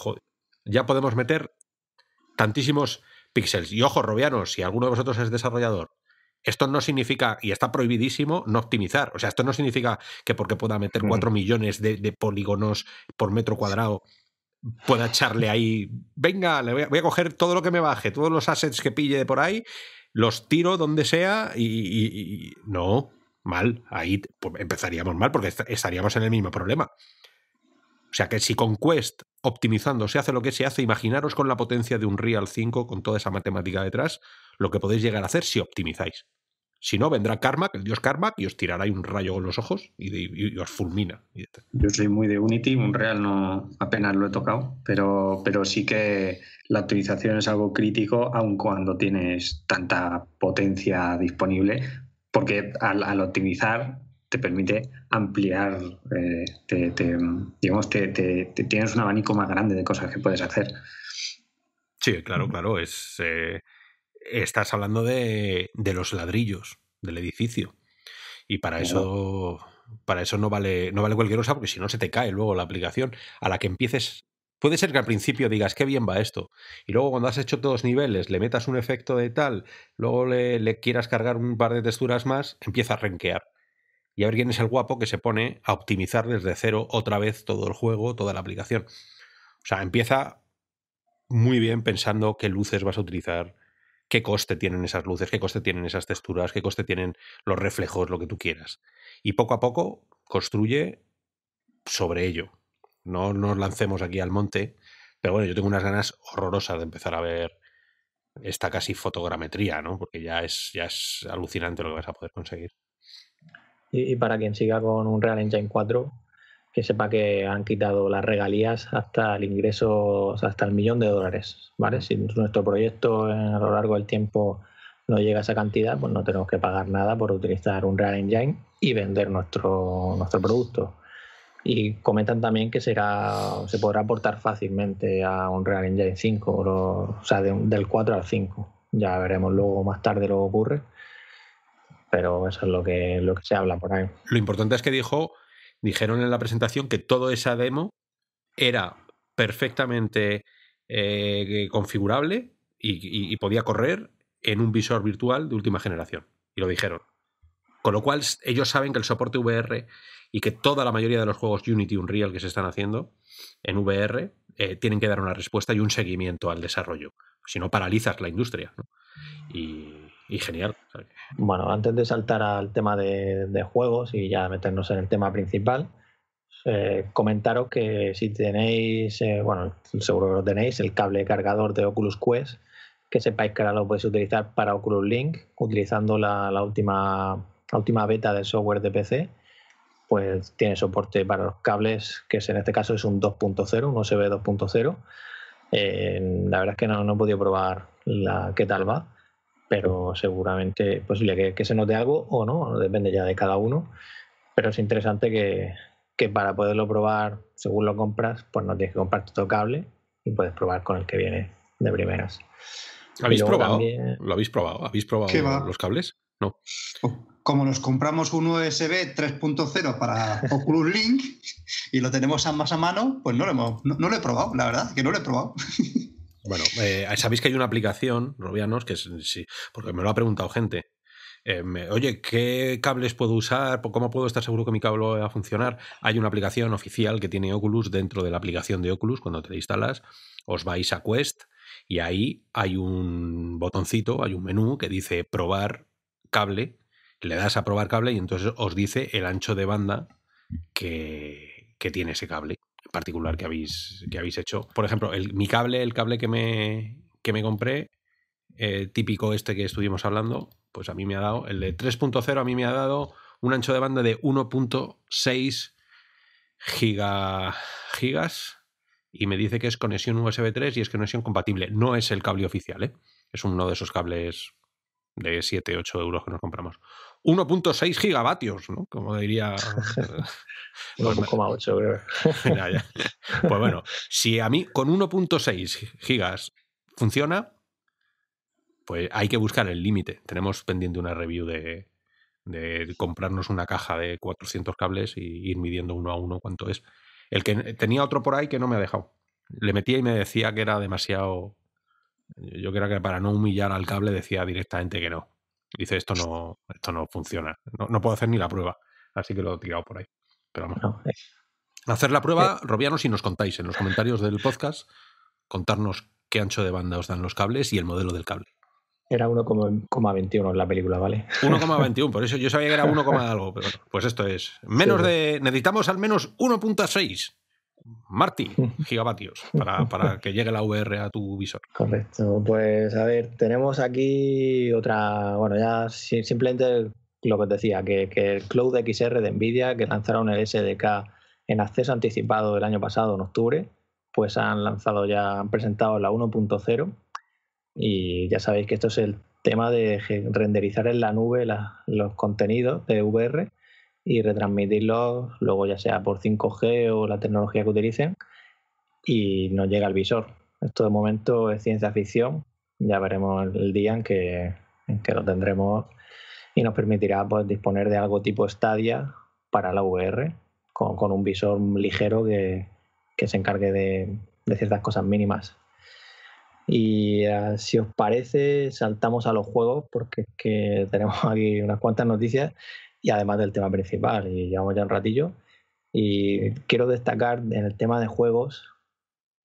ya podemos meter tantísimos píxeles. Y ojo, Robianos, si alguno de vosotros es desarrollador, esto no significa, y está prohibidísimo, no optimizar. O sea, esto no significa que porque pueda meter 4 millones de, polígonos por metro cuadrado, pueda echarle ahí, venga, le voy a, coger todo lo que me baje, todos los assets que pille de por ahí, los tiro donde sea y, no, mal, ahí pues, empezaríamos mal porque estaríamos en el mismo problema. O sea que si con Quest optimizando, se hace lo que se hace. Imaginaros con la potencia de un Real 5, con toda esa matemática detrás, lo que podéis llegar a hacer si optimizáis. Si no, vendrá Karma, el dios Karma, y os tirará un rayo con los ojos y, os fulmina. Yo soy muy de Unity, un Real no apenas lo he tocado, pero, pero sí que la optimización es algo crítico, aun cuando tienes tanta potencia disponible, porque al optimizar te permite ampliar, eh, digamos, te, tienes un abanico más grande de cosas que puedes hacer. Sí, claro, claro. Es, eh, estás hablando de, los ladrillos del edificio. Y para eso, para eso no vale, no vale cualquier cosa, porque si no se te cae luego la aplicación a la que empieces. Puede ser que al principio digas qué bien va esto, y luego cuando has hecho todos niveles le metas un efecto de tal, luego le, le quieras cargar un par de texturas más, empieza a renquear y a ver quién es el guapo que se pone a optimizar desde cero otra vez todo el juego, toda la aplicación. O sea, empieza muy bien pensando qué luces vas a utilizar, qué coste tienen esas luces, qué coste tienen esas texturas, qué coste tienen los reflejos, lo que tú quieras. Y poco a poco construye sobre ello. No nos lancemos aquí al monte, pero bueno, yo tengo unas ganas horrorosas de empezar a ver esta casi fotogrametría, ¿no? Porque ya es, ya es alucinante lo que vas a poder conseguir y, para quien siga con un Real Engine 4, que sepa que han quitado las regalías hasta el ingreso, o sea, hasta el millón de dólares, ¿vale? Si nuestro proyecto a lo largo del tiempo no llega a esa cantidad, pues no tenemos que pagar nada por utilizar un Real Engine y vender nuestro, nuestro producto. Y comentan también que será, se podrá aportar fácilmente a un Real Engine 5, o, sea, del 4 al 5. Ya veremos luego más tarde lo que ocurre pero eso es lo que, lo que se habla por ahí. Lo importante es que dijo, dijeron en la presentación que toda esa demo era perfectamente eh, configurable y, podía correr en un visor virtual de última generación. Y lo dijeron. Con lo cual, ellos saben que el soporte VR y que toda la mayoría de los juegos Unity Unreal que se están haciendo en VR eh, tienen que dar una respuesta y un seguimiento al desarrollo. Si no, paralizas la industria. Y y genial. Bueno, antes de saltar al tema de, juegos y ya meternos en el tema principal, eh, comentaros que si tenéis, eh, bueno, seguro que lo tenéis, el cable cargador de Oculus Quest, que sepáis que ahora lo podéis utilizar para Oculus Link, utilizando la, última, última beta del software de PC, pues tiene soporte para los cables, que es, en este caso es un 2.0, un ve 2.0. Eh, la verdad es que no, no he podido probar la, qué tal va pero seguramente posible que, se note algo o no, depende ya de cada uno, pero es interesante que, que para poderlo probar según lo compras, pues no tienes que comprar todo cable y puedes probar con el que viene de primeras. ¿Habéis probado? También... ¿Lo habéis probado? lo habéis probado habéis probado los cables? No. Oh, como nos compramos un USB 3.0 para Oculus Link y lo tenemos a más a mano, pues no lo, hemos, no lo he probado, la verdad, que no lo he probado. Bueno, eh, sabéis que hay una aplicación, Robianos, que es, porque me lo ha preguntado gente. Eh, Oye, ¿qué cables puedo usar? ¿Cómo puedo estar seguro que mi cable va a funcionar? Hay una aplicación oficial que tiene Oculus dentro de la aplicación de Oculus. Cuando te instalas, os vais a Quest y ahí hay un botoncito, hay un menú que dice probar cable. Le das a probar cable y entonces os dice el ancho de banda que tiene ese cable particular que habéis, que habéis hecho. Por ejemplo, el, mi cable, el cable que me, que me compré, eh, típico este que estuvimos hablando, pues a mí me ha dado, el de 3.0 a mí me ha dado un ancho de banda de 1.6 giga, gigas y me dice que es conexión USB 3 y es conexión compatible. No es el cable oficial, ¿eh? es uno de esos cables de 7, 8 euros que nos compramos. 1.6 gigavatios, ¿no? Como diría... 1.8, eh, pues creo. Pues bueno, si a mí con 1.6 gigas funciona, pues hay que buscar el límite. Tenemos pendiente una review de, comprarnos una caja de 400 cables y ir midiendo uno a uno cuánto es. El que tenía otro por ahí que no me ha dejado. Le metía y me decía que era demasiado. Yo creo que para no humillar al cable decía directamente que no. Dice, esto no, esto no funciona, no, puedo hacer ni la prueba, así que lo he tirado por ahí. Pero vamos. Hacer la prueba, Robiano, eh. Robianos, y nos contáis en los comentarios del podcast, contarnos qué ancho de banda os dan los cables y el modelo del cable. Era 1,21 en la película, ¿vale? 1,21, por eso yo sabía que era 1, algo, pero pues esto es. Menos de. Necesitamos al menos 1.6. Martín, gigavatios, para, para, que llegue la VR a tu visor. Correcto. Pues a ver, tenemos aquí otra, bueno, ya simplemente lo que os decía, que, que el Cloud XR de Nvidia, que lanzaron el SDK en acceso anticipado el año pasado, en octubre, pues han lanzado ya, han presentado la 1.0 y ya sabéis que esto es el tema de renderizar en la nube los contenidos de VR y retransmitirlos, luego ya sea por 5G o la tecnología que utilicen, y nos llega el visor. Esto de momento es ciencia ficción, ya veremos el día en que, lo tendremos y nos permitirá pues, disponer de algo tipo Stadia para la VR, con, un visor ligero que, se encargue de, ciertas cosas mínimas. Y eh, si os parece, saltamos a los juegos, porque es que tenemos aquí unas cuantas noticias y además del tema principal. Y llevamos ya un ratillo. Y quiero destacar en el tema de juegos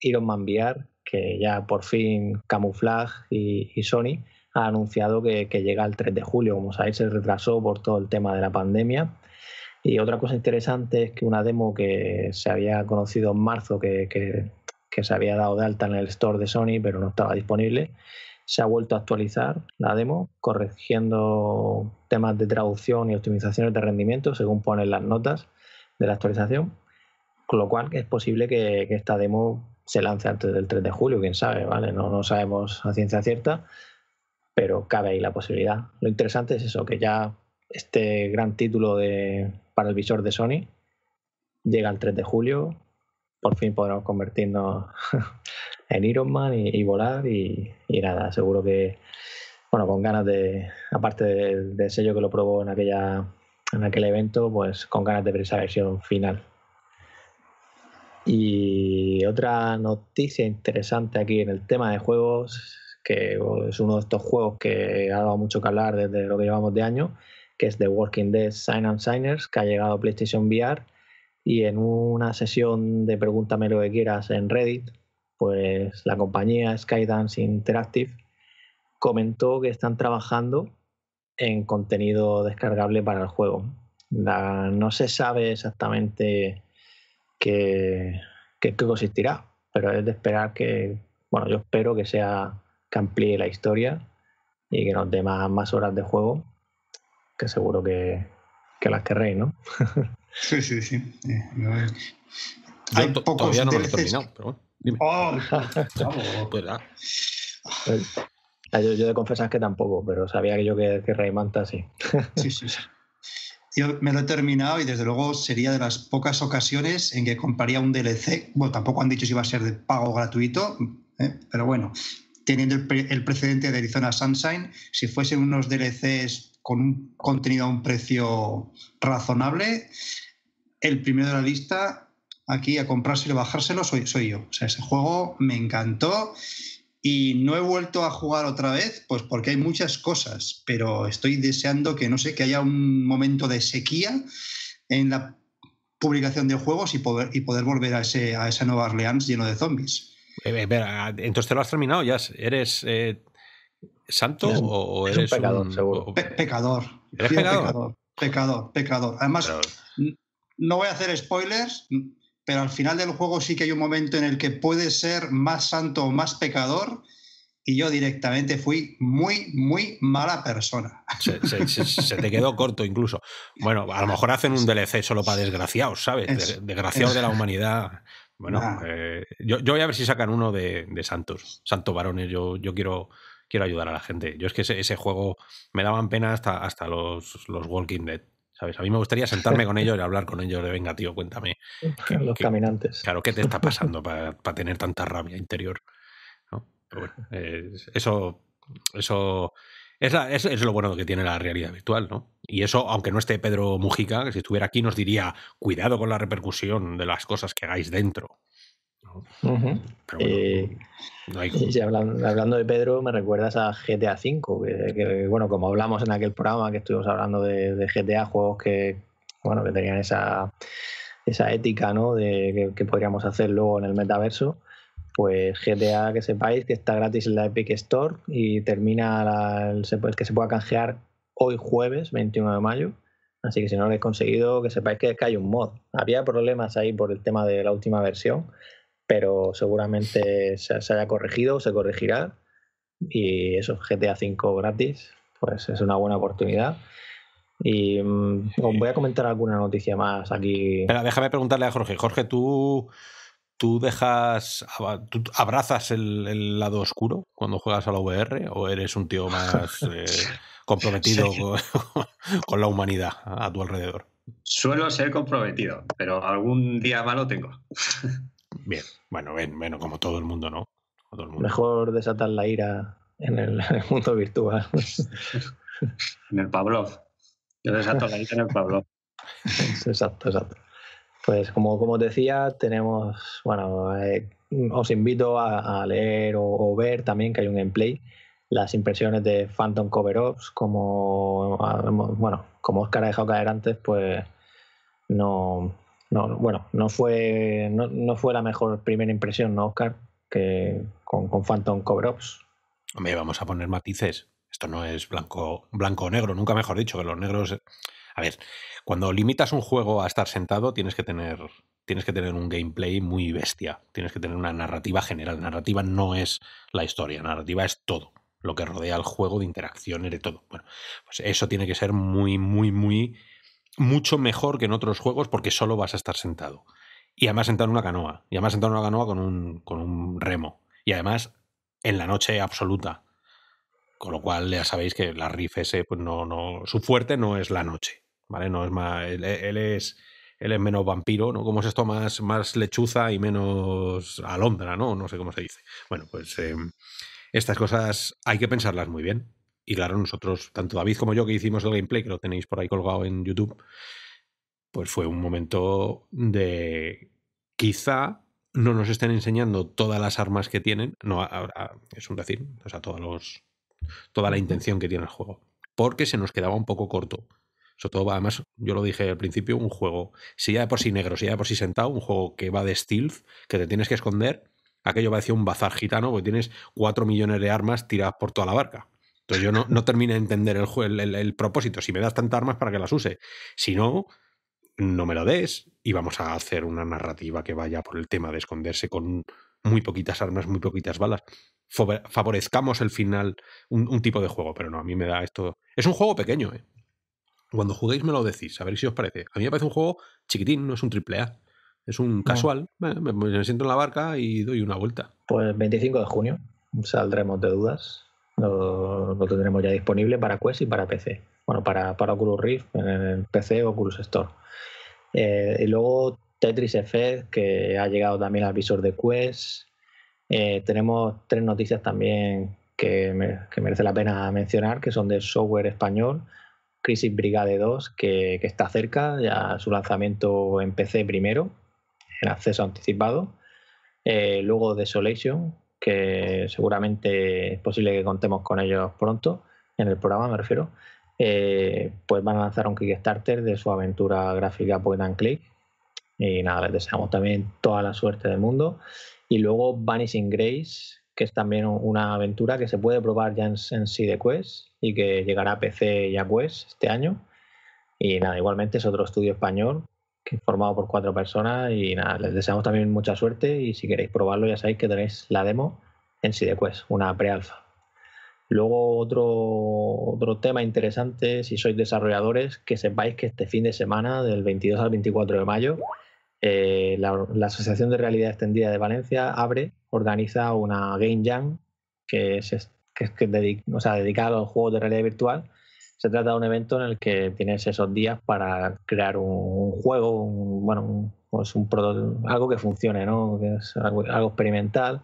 Iron Man VR, que ya por fin Camouflage y, Sony ha anunciado que, llega el 3 de julio. Como sabéis, se retrasó por todo el tema de la pandemia. Y otra cosa interesante es que una demo que se había conocido en marzo, que, que se había dado de alta en el store de Sony, pero no estaba disponible, se ha vuelto a actualizar la demo, corrigiendo temas de traducción y optimizaciones de rendimiento, según ponen las notas de la actualización, con lo cual es posible que, esta demo se lance antes del 3 de julio, quién sabe, ¿vale? No, no sabemos a ciencia cierta, pero cabe ahí la posibilidad. Lo interesante es eso, que ya este gran título de, para el visor de Sony llega el 3 de julio, por fin podremos convertirnos en Ironman y, y volar y, nada, seguro que, bueno, con ganas de, aparte del, sello que lo probó en, aquella, en aquel evento, pues con ganas de ver esa versión final. Y otra noticia interesante aquí en el tema de juegos, que es uno de estos juegos que ha dado mucho que hablar desde lo que llevamos de año, que es The Walking Dead Sign and Signers, que ha llegado a PlayStation VR. Y en una sesión de Pregúntame lo que quieras en Reddit, pues la compañía Skydance Interactive comentó que están trabajando en contenido descargable para el juego. no se sabe exactamente qué, qué, consistirá, pero es de esperar que, bueno, yo espero que sea que amplíe la historia y que nos dé más, horas de juego, que seguro que, que las querréis, ¿no? sí, sí, sí. Hay eh, no lo he terminado, pero bueno. Oh, ah, yo, de confesar que tampoco, pero sabía que yo que, que sí. Sí, sí, Yo me lo he terminado y desde luego sería de las pocas ocasiones en que compraría un DLC. Bueno, tampoco han dicho si iba a ser de pago gratuito, ¿eh? pero bueno, teniendo el, el, precedente de Arizona Sunshine, si fuesen unos DLCs con un contenido a un precio razonable, el primero de la lista aquí a comprárselo, bajárselo, soy, soy yo. O sea, ese juego me encantó y no he vuelto a jugar otra vez, pues porque hay muchas cosas, pero estoy deseando que, no sé, que haya un momento de sequía en la publicación de juegos y poder, y poder volver a, ese, a esa nueva Orleans lleno de zombies. Eh, eh, entonces te lo has terminado ya. ¿Eres eh, santo o eres un pecador? pecador. pecador? pecador. Pecador, Además, no voy a hacer spoilers, pero al final del juego sí que hay un momento en el que puede ser más santo o más pecador. Y yo directamente fui muy, muy mala persona. Se, te quedó corto incluso. Bueno, a lo mejor hacen un DLC solo para desgraciados, ¿sabes? Desgraciados de la humanidad. Bueno, eh, yo, voy a ver si sacan uno de, de Santos, Santo Varones. Yo, yo quiero, quiero ayudar a la gente. Yo es que ese, juego me daban pena hasta, hasta los, los Walking Dead. A mí me gustaría sentarme con ellos y hablar con ellos de, venga, tío, cuéntame. Los caminantes. Claro, ¿qué te está pasando para tener tanta rabia interior? eso, eso es, lo bueno que tiene la realidad virtual, Y eso, aunque no esté Pedro Mujica, que si estuviera aquí nos diría, cuidado con la repercusión de las cosas que hagáis dentro. Eh, hablando, de Pedro, me recuerdas a GTA V, que, bueno, como hablamos en aquel programa que estuvimos hablando de, GTA, juegos que, bueno, tenían esa, esa ética, De que, podríamos hacer luego en el metaverso. Pues GTA, que sepáis que está gratis en la Epic Store y termina el, que se pueda canjear hoy jueves, 21 de mayo. Así que si no lo he conseguido, que sepáis que, que hay un mod. Había problemas ahí por el tema de la última versión, pero seguramente se, haya corregido, o se corregirá. Y eso, GTA 5 gratis, pues es una buena oportunidad. Y mm, voy a comentar alguna noticia más aquí. Pero déjame preguntarle a Jorge. Jorge, tú ¿Tú dejas, abrazas el, lado oscuro cuando juegas a la VR o eres un tío más eh, comprometido con, con, la humanidad a tu alrededor? Suelo ser comprometido, pero algún día malo tengo. Bien, bueno, bueno, como todo el mundo, ¿no? Mejor desatar la ira en el, mundo virtual. en el Pavlov. Yo desato la ira en el Pavlov. exacto, exacto. Pues como, como decía, tenemos, bueno, eh, os invito a, leer o, ver también que hay un gameplay, las impresiones de Phantom Cover Ops, como, ah, bueno, como Oscar ha dejado caer antes, pues no, no, bueno, no fue, no, fue la mejor primera impresión, ¿no, Oscar? Que con, con Phantom Ops. Hombre, vamos a poner matices. Esto no es blanco, blanco o negro, nunca mejor dicho, que los negros. Eh. A ver, cuando limitas un juego a estar sentado, tienes que tener. Tienes que tener un gameplay muy bestia. Tienes que tener una narrativa general. Narrativa no es la historia, narrativa es todo. Lo que rodea el juego de interacciones, de todo. Bueno, pues eso tiene que ser muy, muy, muy mucho mejor que en otros juegos porque solo vas a estar sentado. Y además sentado en una canoa. Y además sentado en una canoa con un, con un remo. Y además en la noche absoluta. Con lo cual ya sabéis que la Riff pues no, no, su fuerte no es la noche. ¿Vale? No es más. Él, es. Él es menos vampiro, ¿no? Como es esto más, más lechuza y menos alondra, ¿no? No sé cómo se dice. Bueno, pues eh, estas cosas hay que pensarlas muy bien. Y claro, nosotros, tanto David como yo que hicimos el gameplay, que lo tenéis por ahí colgado en YouTube, pues fue un momento de quizá no nos estén enseñando todas las armas que tienen, no, ahora es un decir, o sea, todos los, toda la intención que tiene el juego, porque se nos quedaba un poco corto. Sobre todo, además, yo lo dije al principio, un juego, si ya de por sí negro, si ya de por sí sentado, un juego que va de stealth, que te tienes que esconder, aquello va a decir un bazar gitano, porque tienes cuatro millones de armas tiradas por toda la barca yo no, no termino de entender el, el, propósito. Si me das tantas armas para que las use. Si no, no me lo des y vamos a hacer una narrativa que vaya por el tema de esconderse con muy poquitas armas, muy poquitas balas. Favorezcamos el final, un, tipo de juego, pero no, a mí me da esto. Es un juego pequeño, ¿eh? Cuando juguéis me lo decís, a ver si os parece. A mí me parece un juego chiquitín, no es un triple A. Es un casual. ¿eh? Me, siento en la barca y doy una vuelta. Pues 25 de junio saldremos de dudas. Lo, tenemos tendremos ya disponible para Quest y para PC. Bueno, para, para Oculus Rift, en PC o Oculus Store. Eh, y luego Tetris Effect, que ha llegado también al visor de Quest. Eh, tenemos tres noticias también que, merece la pena mencionar, que son del software español. Crisis Brigade 2, que, está cerca, ya su lanzamiento en PC primero, en acceso anticipado. Eh, luego Desolation, que seguramente es posible que contemos con ellos pronto, en el programa me refiero, eh, pues van a lanzar un Kickstarter de su aventura gráfica Point and Click. Y nada, les deseamos también toda la suerte del mundo. Y luego Vanishing Grace, que es también una aventura que se puede probar ya en, en CD Quest y que llegará a PC y a Quest este año. Y nada, igualmente es otro estudio español formado por cuatro personas y nada, les deseamos también mucha suerte y si queréis probarlo ya sabéis que tenéis la demo en SideQuest, una pre Luego otro, tema interesante, si sois desarrolladores, que sepáis que este fin de semana, del 22 al 24 de mayo, eh, la, Asociación de Realidad Extendida de Valencia, ABRE, organiza una Game Jam que es, que que dedicada a los juegos de realidad virtual se trata de un evento en el que tienes esos días para crear un, juego, bueno, un, pues algo que funcione, ¿no? algo, algo experimental.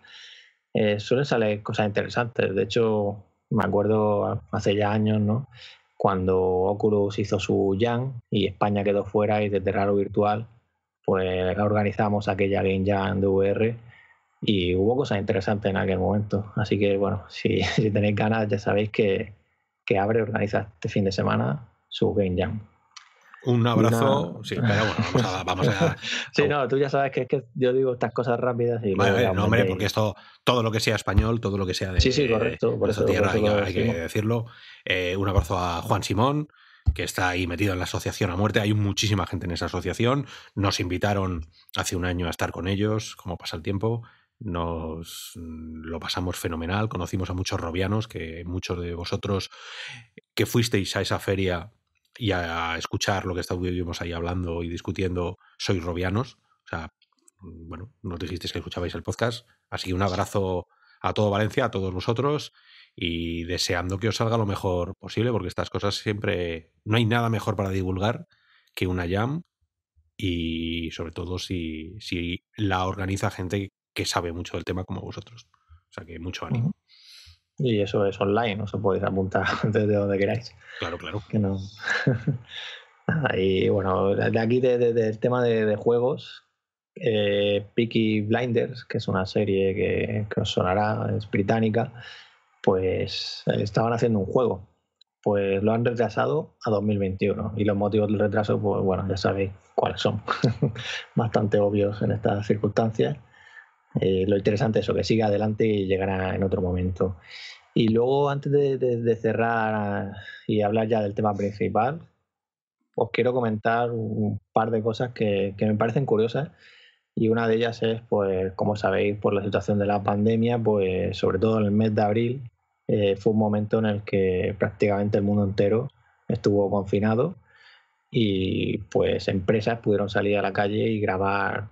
Eh, suelen salir cosas interesantes. De hecho, me acuerdo hace ya años, ¿no? Cuando Oculus hizo su Jam y España quedó fuera y desde Raro Virtual, pues organizamos aquella Game Jam de VR y hubo cosas interesantes en aquel momento. Así que, bueno, si tenéis ganas, ya sabéis que, que abre organiza este fin de semana su Game Jam. Un abrazo, sí, pero bueno, vamos a. sí, no, tú ya sabes que es que yo digo estas cosas rápidas y. no, hombre, porque esto, todo lo que sea español, todo lo que sea de. Sí, sí, correcto, por eso, hay, que decirlo. Eh, un abrazo a Juan Simón, que está ahí metido en la asociación a muerte. Hay muchísima gente en esa asociación. Nos invitaron hace un año a estar con ellos, como pasa el tiempo nos mm, lo pasamos fenomenal, conocimos a muchos robianos, que muchos de vosotros que fuisteis a esa feria y a escuchar lo que estuvimos ahí hablando y discutiendo, sois robianos, o sea, mm, bueno, nos dijisteis que escuchabais el podcast, así que un abrazo a todo Valencia, a todos vosotros y deseando que os salga lo mejor posible, porque estas cosas siempre, no hay nada mejor para divulgar que una jam y sobre todo si, si la organiza gente que sabe mucho del tema como vosotros. O sea que mucho ánimo. Y eso es online, os podéis apuntar desde donde queráis. Claro, claro. Que no. y bueno, de aquí del de, tema de, juegos, eh, Peaky Blinders, que es una serie que, que, os sonará, es británica, pues eh, estaban haciendo un juego. Pues lo han retrasado a 2021. Y los motivos del retraso, pues bueno, ya sabéis cuáles son. Bastante obvios en estas circunstancias. Eh, lo interesante es eso, que siga adelante y llegará en otro momento. Y luego, antes de, cerrar y hablar ya del tema principal, os quiero comentar un par de cosas que, me parecen curiosas. Y una de ellas es, pues, como sabéis, por la situación de la pandemia, pues, sobre todo en el mes de abril, eh, fue un momento en el que prácticamente el mundo entero estuvo confinado y, pues, empresas pudieron salir a la calle y grabar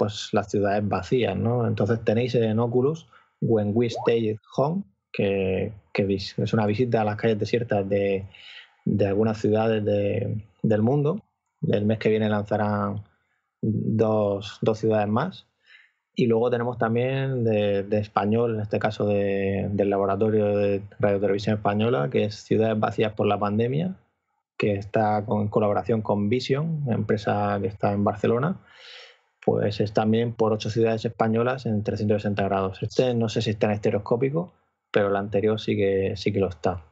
pues las ciudades vacías, ¿no? Entonces tenéis en Oculus When We Stay Home, que, que es una visita a las calles desiertas de, de algunas ciudades del mundo. El mes que viene lanzarán dos, dos ciudades más. Y luego tenemos también de, español, en este caso del Laboratorio de Radio Televisión Española, que es Ciudades Vacías por la Pandemia, que está con, en colaboración con Vision, empresa que está en Barcelona pues es también por ocho ciudades españolas en 360 grados. Este no sé si está en estereoscópico, pero el anterior sí que, sí que lo está.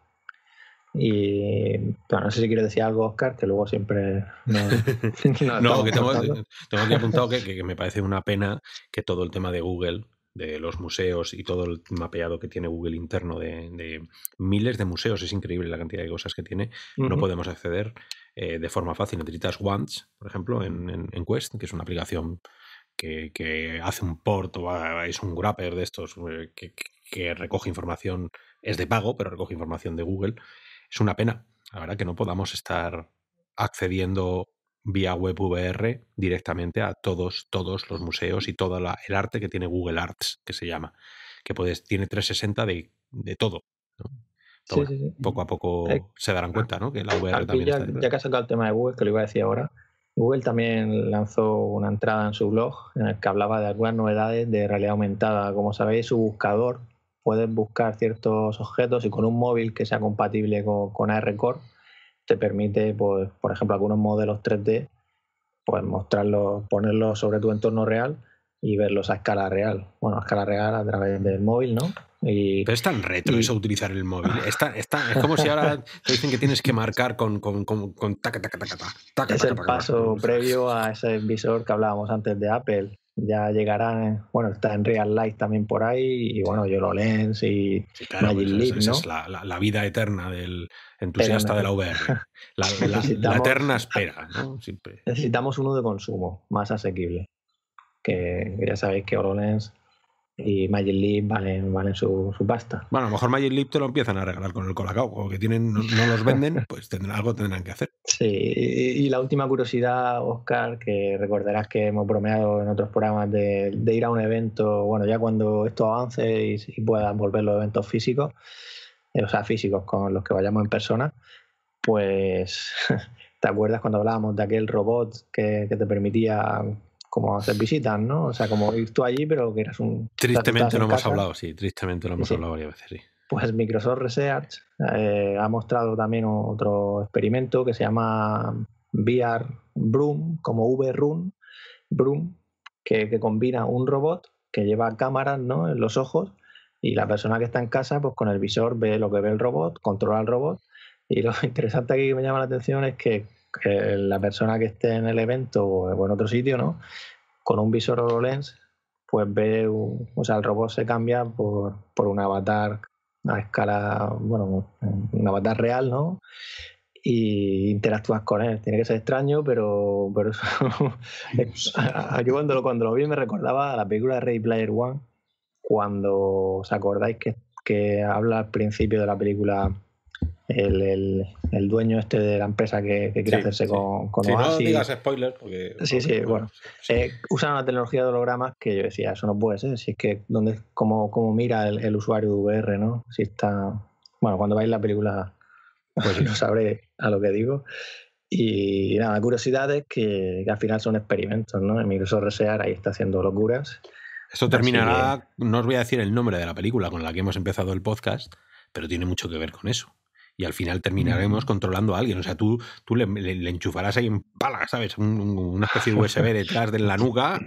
Y bueno, no sé si quieres decir algo, Oscar, que luego siempre. No, no, que tengo, aquí apuntado que, me parece una pena que todo el tema de Google, de los museos y todo el mapeado que tiene Google interno de, miles de museos, es increíble la cantidad de cosas que tiene, no podemos acceder. Eh, de forma fácil. Necesitas Wants, por ejemplo, en, Quest, que es una aplicación que, hace un port o ah, es un grapper de estos eh, que, recoge información, es de pago, pero recoge información de Google. Es una pena, la verdad, que no podamos estar accediendo vía web VR directamente a todos, todos los museos y todo la, el arte que tiene Google Arts, que se llama, que puedes, tiene 360 de, de todo. Poco a poco eh, se darán cuenta, ¿no? Que la VR también ya, ya que has sacado el tema de Google, que lo iba a decir ahora, Google también lanzó una entrada en su blog en el que hablaba de algunas novedades de realidad aumentada. Como sabéis, su buscador puede buscar ciertos objetos y con un móvil que sea compatible con, con ARCore te permite, pues, por ejemplo, algunos modelos 3D, pues mostrarlos, ponerlos sobre tu entorno real y verlos a escala real. Bueno, a escala real a través del móvil, ¿no? Y, Pero es tan retro eso utilizar el móvil. es como si ahora te dicen que tienes que marcar con, con, con, taca, taca, taca, taca, Es el paso previo a ese visor que hablábamos antes de Apple. Ya llegará, bueno, está en Real Life también por ahí, y bueno, yo y sí, claro, Magic pues es la, vida eterna del entusiasta de la VR. La, eterna espera, Siempre. Necesitamos uno de consumo más asequible que ya sabéis que HoloLens y Magic Leap valen, valen su, pasta. Bueno, a lo mejor Magic Leap te lo empiezan a regalar con el Colacao, o que tienen, no, los venden, pues algo tendrán que hacer. Sí, y la última curiosidad, Oscar, que recordarás que hemos bromeado en otros programas de, ir a un evento, bueno, ya cuando esto avance y, puedan volver los eventos físicos, eh, o sea, físicos con los que vayamos en persona, pues ¿Te acuerdas cuando hablábamos de aquel robot que, te permitía como hacer visitas, ¿no? O sea, como ir tú allí, pero que eras un... Tristemente no hemos hablado, sí, tristemente no hemos hablado varias veces, sí. Pues Microsoft Research eh, ha mostrado también otro experimento que se llama VR Broom, como v Broom, que, que combina un robot que lleva cámaras ¿no? en los ojos y la persona que está en casa, pues con el visor ve lo que ve el robot, controla el robot. Y lo interesante aquí que me llama la atención es que la persona que esté en el evento o en otro sitio, ¿no? Con un visor o lens, pues ve, o sea, el robot se cambia por, un avatar a escala, bueno, un avatar real, ¿no? y interactúas con él. Tiene que ser extraño, pero, pero yo cuando lo, vi me recordaba a la película de Player One, cuando os acordáis que, que habla al principio de la película el, dueño este de la empresa que, quiere hacerse con, con si No digas spoiler, porque. Sí, sí, bueno. Eh, usan la tecnología de hologramas que yo decía, eso no puede ser. Si es que, donde, como, mira el, usuario de VR, ¿no? Si está. Bueno, cuando vais la película, pues no sabré a lo que digo. Y nada, curiosidades que, que al final son experimentos, ¿no? El Microsoft Resear ahí está haciendo locuras. Esto terminará, no os voy a decir el nombre de la película con la que hemos empezado el podcast, pero tiene mucho que ver con eso y al final terminaremos mm. controlando a alguien. O sea, tú, tú le, enchufarás ahí en pala, ¿sabes? Un, una especie de USB detrás de la nuca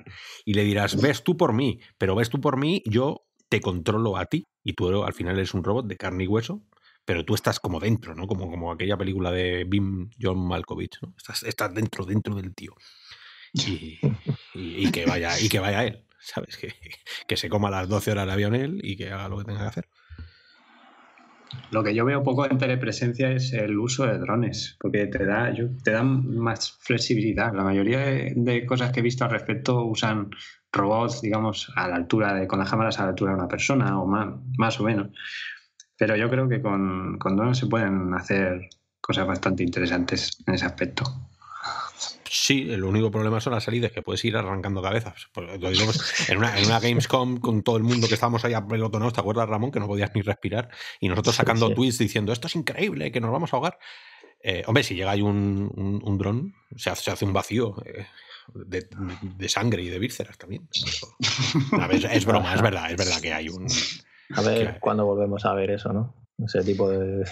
y le dirás, ves tú por mí, pero ves tú por mí, yo te controlo a ti y tú al final eres un robot de carne y hueso. Pero tú estás como dentro, ¿no? Como, como aquella película de Bim John Malkovich, ¿no? Estás, estás dentro, dentro del tío. Y, que vaya, y que vaya él. ¿sabes? Que, que, se coma las 12 horas de avión él y que haga lo que tenga que hacer. Lo que yo veo poco en telepresencia es el uso de drones, porque te da, dan más flexibilidad. La mayoría de, cosas que he visto al respecto usan robots, digamos, a la altura de, con las cámaras a la altura de una persona, o más, o menos. Pero yo creo que con, con drones se pueden hacer cosas bastante interesantes en ese aspecto. Sí, el único problema son las salidas, que puedes ir arrancando cabezas. Pues, pues, en, una, Gamescom con todo el mundo que estábamos ahí apelotonados, ¿te acuerdas, Ramón? Que no podías ni respirar. Y nosotros sacando tweets diciendo, esto es increíble, que nos vamos a ahogar. Eh, hombre, si llega ahí un, dron, se hace, un vacío. Eh, de, sangre y de vísceras también. es broma, es verdad, es verdad que hay un. A ver cuándo volvemos a ver eso, ¿no? ese tipo de,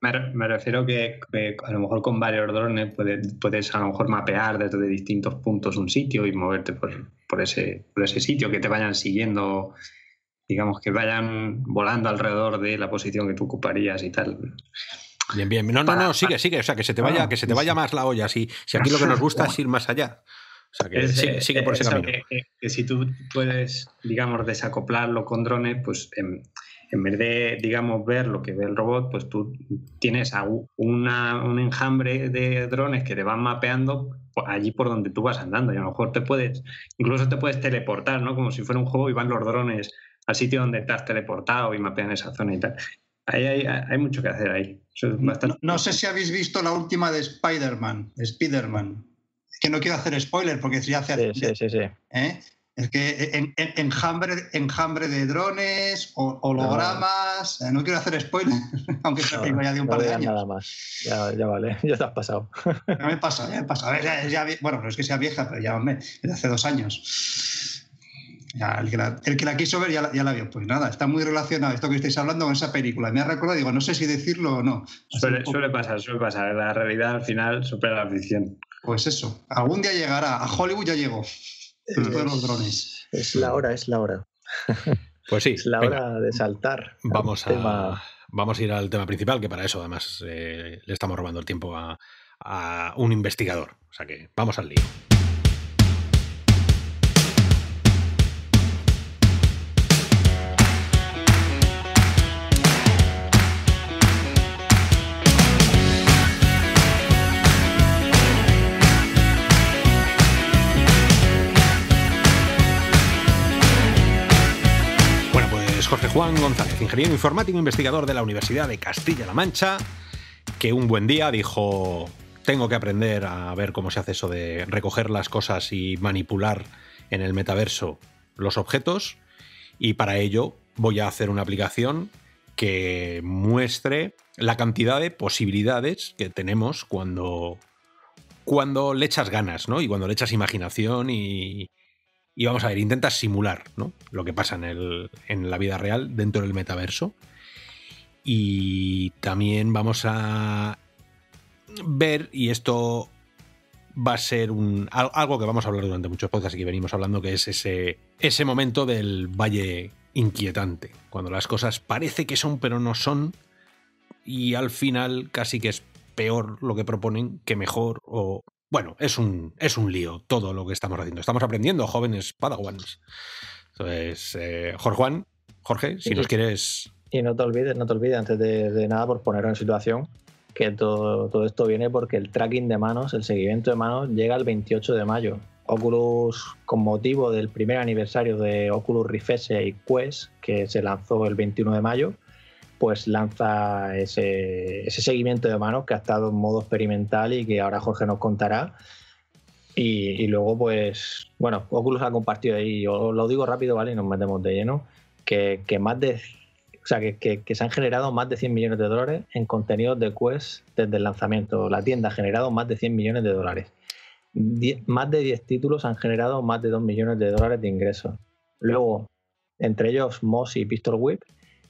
me, refiero que, a lo mejor con varios drones puedes, a lo mejor mapear desde distintos puntos un sitio y moverte por, ese, ese sitio, que te vayan siguiendo, digamos, que vayan volando alrededor de la posición que tú ocuparías y tal. Bien, bien. No, no, no, sigue, sigue. O sea, que se te vaya, ah, que se te vaya más la olla. Si, si aquí lo que nos gusta es ir más allá. O sea, que eh, sigue, por ese camino. Eh, eh, que, si tú puedes, digamos, desacoplarlo con drones, pues em, en vez de, digamos, ver lo que ve el robot, pues tú tienes un enjambre de drones que te van mapeando allí por donde tú vas andando y a lo mejor te puedes, incluso te puedes teleportar, ¿no? Como si fuera un juego y van los drones al sitio donde te has teleportado y mapean esa zona y tal. Ahí hay, mucho que hacer ahí. no, sé si habéis visto la última de Spider-Man, Spider-Man, que no quiero hacer spoiler porque ya hace... Sí, sí, sí. sí. ¿Eh? Es que eh, en, en, enjambre, de drones, hologramas. Eh, no, quiero hacer spoiler, aunque se no, ya de un par de años. Nada más. Ya, ya, vale, ya te has pasado. Ya me pasa, ya me pasa. pasado. bueno, no es que sea vieja, pero ya hombre, desde hace dos años. El que, la, quiso ver ya la, vio. Pues nada, está muy relacionado esto que estáis hablando con esa película. Me ha recordado, digo, no sé si decirlo o no. Suele, suele pasar, suele pasar. La realidad al final supera la ficción. Pues eso, algún día llegará. A Hollywood ya llegó. Es la hora, es la hora. Pues sí. es la hora de saltar. Vamos a, vamos a ir al tema principal, que para eso además eh, le estamos robando el tiempo a, a un investigador. O sea que vamos al lío. Juan González, ingeniero informático e investigador de la Universidad de Castilla-La Mancha, que un buen día dijo, tengo que aprender a ver cómo se hace eso de recoger las cosas y manipular en el metaverso los objetos, y para ello voy a hacer una aplicación que muestre la cantidad de posibilidades que tenemos cuando, cuando le echas ganas, ¿no? Y cuando le echas imaginación y, y vamos a ver, intenta simular ¿no? lo que pasa en, el, en la vida real dentro del metaverso. Y también vamos a ver, y esto va a ser un, algo que vamos a hablar durante muchos podcasts y que venimos hablando, que es ese, ese momento del valle inquietante, cuando las cosas parece que son pero no son, y al final casi que es peor lo que proponen que mejor o bueno, es un, es un lío todo lo que estamos haciendo. Estamos aprendiendo, jóvenes padawans. Entonces, eh, Jorge Juan, Jorge, si nos quieres. Y no te olvides, no te olvides, antes de, nada, por poner en situación, que todo, todo, esto viene porque el tracking de manos, el seguimiento de manos, llega el 28 de mayo. Oculus, con motivo del primer aniversario de Oculus Rift S y Quest, que se lanzó el 21 de mayo, pues lanza ese, seguimiento de manos que ha estado en modo experimental y que ahora Jorge nos contará. Y, luego, pues, bueno, Oculus ha compartido ahí, os lo digo rápido, ¿vale? Y nos metemos de lleno, que, más de... O sea, que, se han generado más de 100 millones de dólares en contenidos de Quest desde el lanzamiento. La tienda ha generado más de 100 millones de dólares. más de 10 títulos han generado más de 2 millones de dólares de ingresos. Luego, entre ellos Moss y Pistol Whip,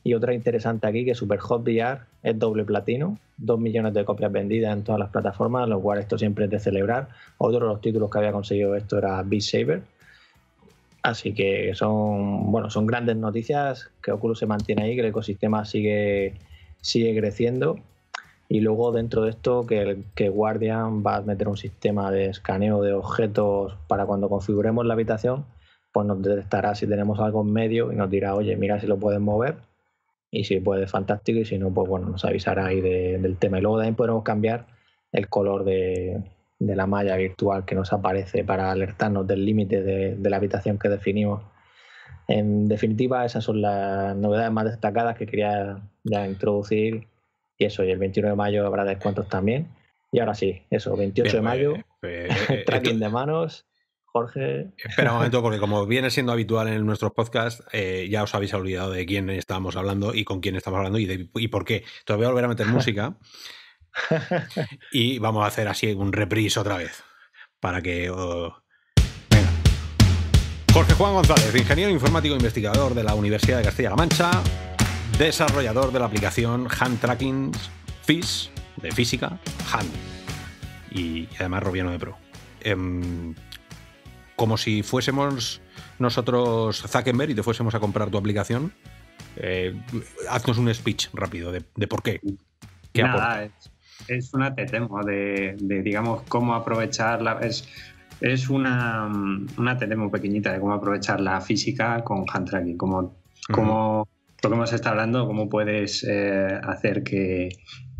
y otra interesante aquí, que Super Hot VR es doble platino, Dos millones de copias vendidas en todas las plataformas, lo cual esto siempre es de celebrar. Otro de los títulos que había conseguido esto era Beat Saber. Así que son, bueno, son grandes noticias que Oculus se mantiene ahí, que el ecosistema sigue, sigue creciendo. Y luego dentro de esto que, que Guardian va a meter un sistema de escaneo de objetos para cuando configuremos la habitación, pues nos detectará si tenemos algo en medio y nos dirá, oye, mira si lo puedes mover y si puede, fantástico, y si no, pues bueno, nos avisará ahí del tema. Y luego también podemos cambiar el color de, la malla virtual que nos aparece para alertarnos del límite de, la habitación que definimos. En definitiva, esas son las novedades más destacadas que quería ya introducir. Y eso, y el 21 de mayo habrá descuentos también. Y ahora sí, eso, 28 de mayo, pues, pues, tracking de manos. Jorge. Espera un momento, porque como viene siendo habitual en nuestros podcasts, eh, ya os habéis olvidado de quién estábamos hablando y con quién estamos hablando y, por qué. Todavía voy a volver a meter música y vamos a hacer así un reprise otra vez para que. venga. Jorge Juan González, ingeniero informático e investigador de la Universidad de Castilla-La Mancha, desarrollador de la aplicación Hand Tracking Fish, de física, Hand, y además Robiano de Pro. Em, como si fuésemos nosotros Zuckerberg y te fuésemos a comprar tu aplicación, eh, haznos un speech rápido de, por qué. Nada, es, una tetemo de, de, digamos, cómo aprovechar la... Es, una, una tetemo pequeñita de cómo aprovechar la física con hand tracking, Como, lo que hemos estado hablando, cómo puedes eh, hacer que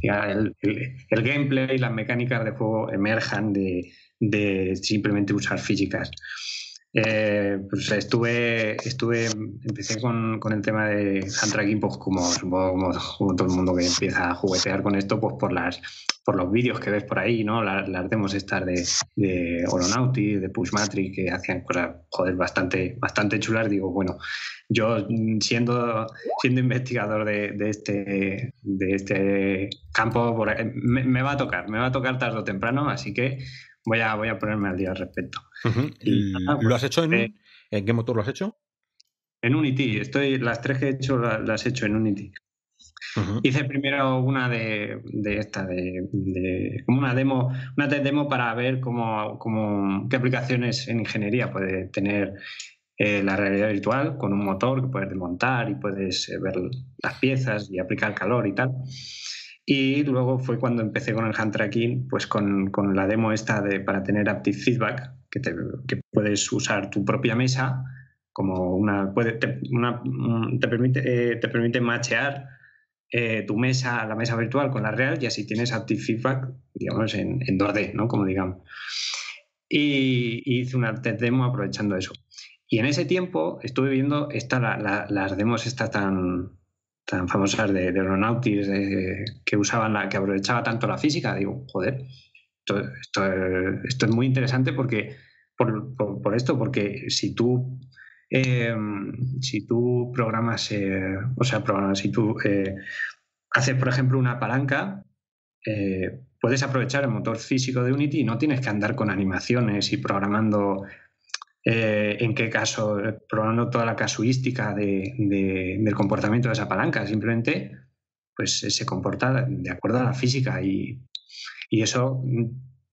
el, el, gameplay y las mecánicas de juego emerjan de, de simplemente usar físicas. Eh, pues estuve, estuve, empecé con, con el tema de hand tracking, pues como como, todo el mundo que empieza a juguetear con esto, pues por las por los vídeos que ves por ahí, ¿no? Las, demos estas de, de Oronauti, de Pushmatrix, que hacían cosas, joder, bastante, bastante chulas. Digo, bueno, yo siendo, siendo investigador de, de este, de este campo, me, me va a tocar, me va a tocar tarde o temprano, así que voy a, voy a ponerme al día al respecto. Pues, ¿Lo has hecho eh, en, qué motor lo has hecho? En Unity, estoy, las tres que he hecho las, he hecho en Unity. Hice primero una de, de esta, de, como una demo, una demo para ver cómo, cómo qué aplicaciones en ingeniería puede tener eh, la realidad virtual con un motor que puedes desmontar y puedes eh, ver las piezas y aplicar calor y tal. Y luego fue cuando empecé con el hand tracking, pues con, la demo esta de, para tener active feedback, que, puedes usar tu propia mesa como una, mm, te, permite, eh, te permite machear eh, tu mesa, la mesa virtual con la real y así tienes active feedback, digamos, en, 2D, ¿no? Como digamos. Y, hice una demo aprovechando eso. Y en ese tiempo estuve viendo las demos estas tan, tan famosas de, de aeronautics, que usaban la, que aprovechaba tanto la física. Digo, joder, esto, esto, es muy interesante porque por, esto, porque si tú em, si tú programas, eh, o sea, programas, si tú eh, haces, por ejemplo, una palanca, eh, puedes aprovechar el motor físico de Unity y no tienes que andar con animaciones y programando eh, en qué caso, eh, probando toda la casuística del comportamiento de esa palanca, simplemente pues eh, se comporta de acuerdo a la física y, eso mm,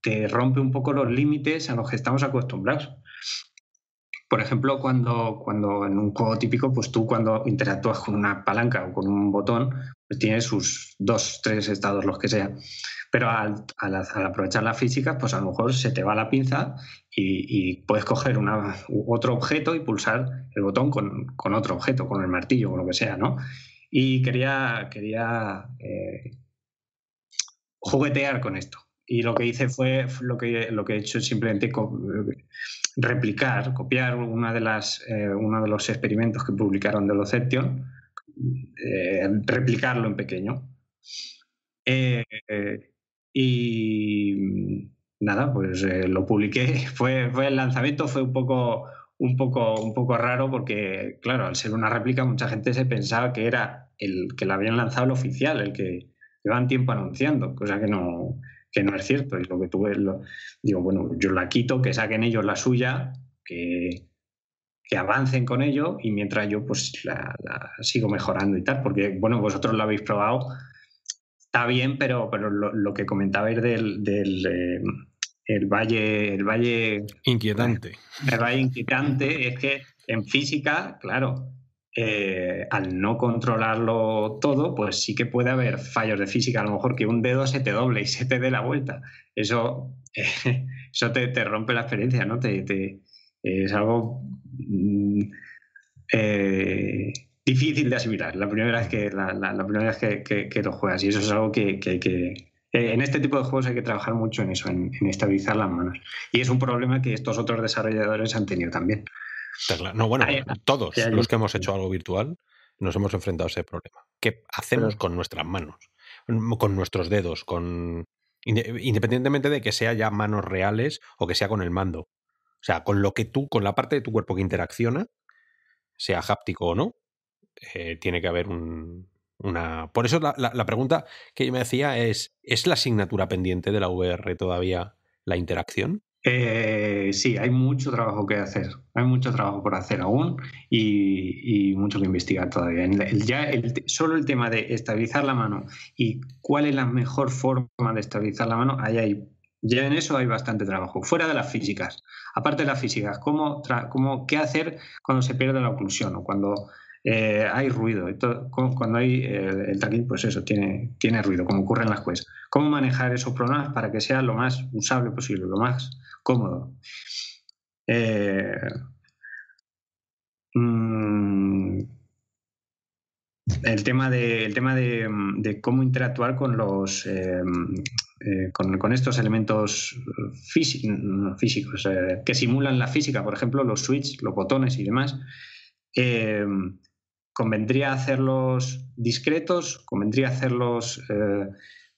te rompe un poco los límites a los que estamos acostumbrados. Por ejemplo, cuando, cuando en un juego típico, pues tú cuando interactúas con una palanca o con un botón, pues tienes sus dos, tres estados, los que sean. Pero al, aprovechar las físicas, pues a lo mejor se te va la pinza y, puedes coger una, otro objeto y pulsar el botón con, otro objeto, con el martillo, o lo que sea, ¿no? Y quería, quería eh, juguetear con esto. Y lo que hice fue lo que, lo que he hecho es simplemente eh, replicar, copiar una de las, eh, uno de los experimentos que publicaron de los eh, replicarlo en pequeño. Y mm, nada, pues eh, lo publiqué. Fue, fue el lanzamiento, fue un poco, un, poco, un poco raro porque, claro, al ser una réplica, mucha gente se pensaba que era el que la habían lanzado el oficial, el que llevan tiempo anunciando, cosa que no, que no es cierto. Y lo que tuve, digo, bueno, yo la quito, que saquen ellos la suya, que, que avancen con ello y mientras yo pues la, la sigo mejorando y tal, porque, bueno, vosotros la habéis probado está bien, pero, pero lo, que comentabais del, del eh, el valle, el valle inquietante. El, valle inquietante es que en física, claro, eh, al no controlarlo todo, pues sí que puede haber fallos de física. A lo mejor que un dedo se te doble y se te dé la vuelta. Eso, eso te, rompe la experiencia, ¿no? Te, es algo. Mm, eh, difícil de asimilar la primera vez que, la, primera vez que, lo juegas. Y eso es algo que, hay que... Eh, en este tipo de juegos hay que trabajar mucho en eso, en, estabilizar las manos. Y es un problema que estos otros desarrolladores han tenido también. No, bueno, todos los que hemos hecho algo virtual nos hemos enfrentado a ese problema. ¿Qué hacemos con nuestras manos? Con nuestros dedos, con... Independientemente de que sea ya manos reales o que sea con el mando. O sea, con lo que tú, con la parte de tu cuerpo que interacciona, sea háptico o no, eh, tiene que haber una... Por eso la, pregunta que yo me hacía es, ¿es la asignatura pendiente de la VR todavía la interacción? Eh, sí, hay mucho trabajo que hacer, hay mucho trabajo por hacer aún y, mucho que investigar todavía. ya solo el tema de estabilizar la mano y cuál es la mejor forma de estabilizar la mano, ya en eso hay bastante trabajo, fuera de las físicas. Aparte de las físicas, ¿cómo, ¿qué hacer cuando se pierde la oclusión o cuando eh, hay ruido. cuando hay eh, el, el pues eso, tiene, tiene ruido, como ocurre en las juez. ¿Cómo manejar esos problemas para que sea lo más usable posible, lo más cómodo? Eh, mm, el tema de, tema de, cómo interactuar con los con, estos elementos físicos que simulan la física, por ejemplo, los switches, los botones y demás convendría hacerlos discretos, convendría hacerlos eh,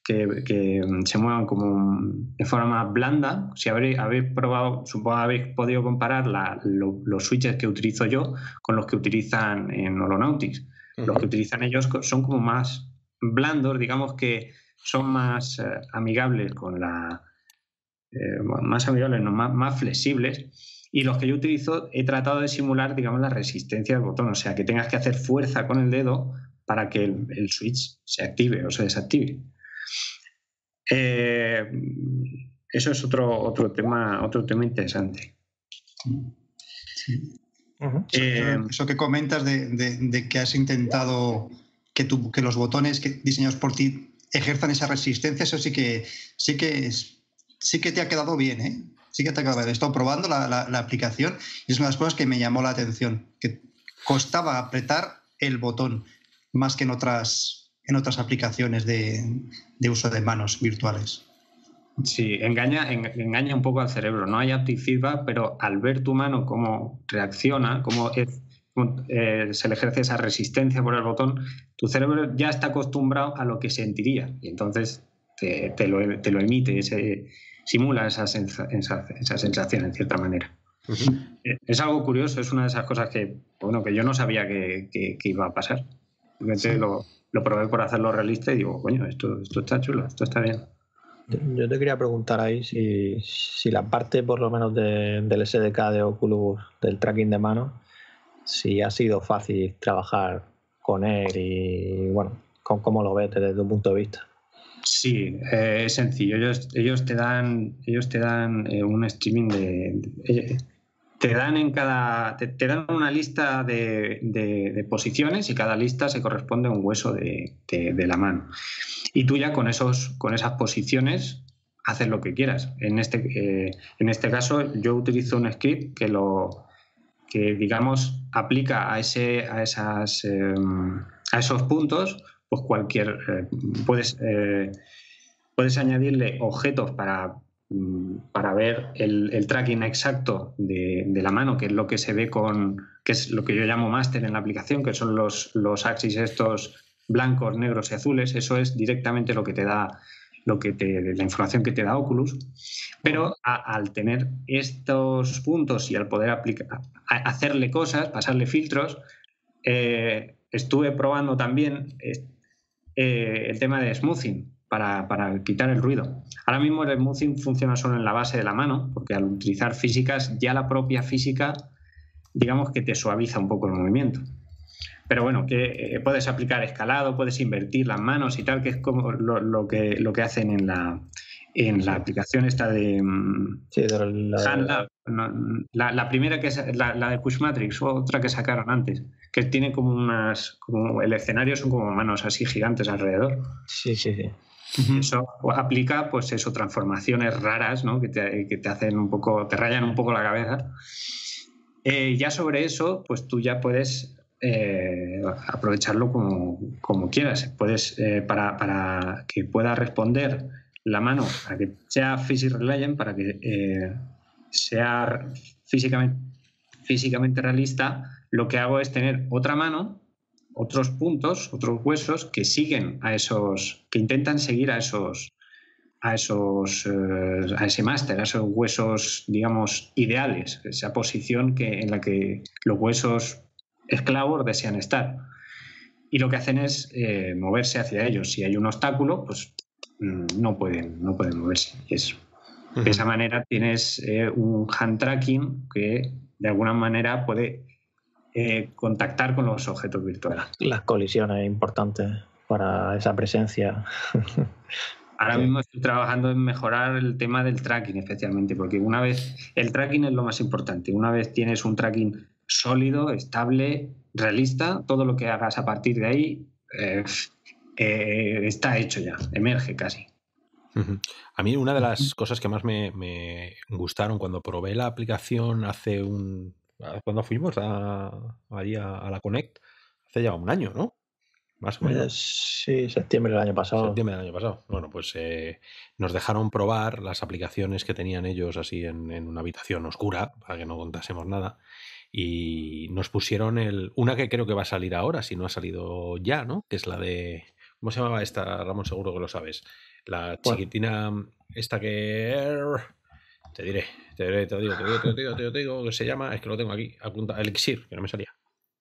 que, se muevan de forma más blanda. Si habéis probado, supongo habéis podido comparar los switches que utilizo yo con los que utilizan en Holonautics. Los que utilizan ellos son como más blandos, digamos que son más eh, amigables con la... Eh, más amigables, más flexibles y los que yo utilizo he tratado de simular, digamos, la resistencia del botón, o sea, que tengas que hacer fuerza con el dedo para que el, switch se active o se desactive. Eh, eso es otro, otro, tema, otro tema interesante. Eh, eso, que comentas de, que has intentado que, que los botones que, diseñados por ti ejerzan esa resistencia, eso sí que, sí que, sí que te ha quedado bien, ¿eh? sí que te acabo. He estado probando la, aplicación y es una de las cosas que me llamó la atención, que costaba apretar el botón más que en otras, en otras aplicaciones de, uso de manos virtuales. Sí, engaña, engaña un poco al cerebro. No hay aptitud, pero al ver tu mano cómo reacciona, cómo eh, se le ejerce esa resistencia por el botón, tu cerebro ya está acostumbrado a lo que sentiría y entonces lo, te lo, emite ese, simula esa, esa sensación en cierta manera. Eh, es algo curioso, es una de esas cosas que, bueno, que yo no sabía que, iba a pasar. lo, probé por hacerlo realista y digo, coño, esto, esto está chulo, esto está bien. Yo te quería preguntar ahí si, la parte, por lo menos, de, del SDK de Oculus, del tracking de mano, si ha sido fácil trabajar con él y, bueno, con cómo lo ves desde un punto de vista. Sí, eh, es sencillo. Ellos, te dan, ellos te dan eh, un streaming de, eh, te dan en cada, dan una lista de, posiciones y cada lista se corresponde a un hueso de, la mano. Y tú ya con esos, con esas posiciones haces lo que quieras. En este, en este caso, yo utilizo un script que lo que digamos aplica a ese, a esas, em, a esos puntos pues cualquier, eh, puedes, eh, puedes añadirle objetos para, mm, para ver el, tracking exacto de, la mano, que es lo que se ve con, que es lo que yo llamo máster en la aplicación, que son los, los axis estos blancos, negros y azules, eso es directamente lo que te da lo que te, la información que te da Oculus, pero al tener estos puntos y al poder aplicar, hacerle cosas, pasarle filtros, eh, estuve probando también, eh, el tema de smoothing para, quitar el ruido. Ahora mismo el smoothing funciona solo en la base de la mano, porque al utilizar físicas, ya la propia física, digamos que te suaviza un poco el movimiento. Pero bueno, que eh, puedes aplicar escalado, puedes invertir las manos y tal, que es como lo, que, lo que hacen en la, en la aplicación esta de, mm, sí, de la, la, primera que es la, de de Matrix o otra que sacaron antes, que tiene como unas, como el escenario son como manos así gigantes alrededor. Sí, sí, sí. Eso aplica, pues eso, transformaciones raras, ¿no? Que te, que te hacen un poco, te rayan un poco la cabeza. Eh, ya sobre eso, pues tú ya puedes eh, aprovecharlo como, como, quieras. Puedes, eh, para, para, que pueda responder la mano para que sea physically para que eh, sea físicamente, físicamente realista, lo que hago es tener otra mano, otros puntos, otros huesos que siguen a esos, que intentan seguir a esos, a esos, eh, a ese máster, a esos huesos, digamos, ideales, esa posición que, en la que los huesos esclavos desean estar. Y lo que hacen es eh, moverse hacia ellos. Si hay un obstáculo, pues Mm, no pueden, no pueden moverse. De esa manera tienes eh, un hand tracking que de alguna manera puede eh, contactar con los objetos virtuales. Las colisiones importantes para esa presencia. Ahora mismo estoy trabajando en mejorar el tema del tracking, especialmente, porque una vez el tracking es lo más importante. Una vez tienes un tracking sólido, estable, realista, todo lo que hagas a partir de ahí eh, está hecho ya, emerge casi. A mí una de las cosas que más me, gustaron cuando probé la aplicación hace un... cuando fuimos a, ahí a, la Connect, hace ya un año, ¿no? Más o menos. Sí, septiembre del año pasado. Septiembre del año pasado. Bueno, pues eh, nos dejaron probar las aplicaciones que tenían ellos así en, en una habitación oscura, para que no contásemos nada y nos pusieron el una que creo que va a salir ahora, si no ha salido ya, ¿no? Que es la de ¿Cómo se llamaba esta, Ramón? Seguro que lo sabes. La chiquitina, mm, esta que. Er, te diré, te diré, te digo, te digo, te digo, te digo, que se llama, es que lo tengo aquí, apunta, Elixir, que no me salía.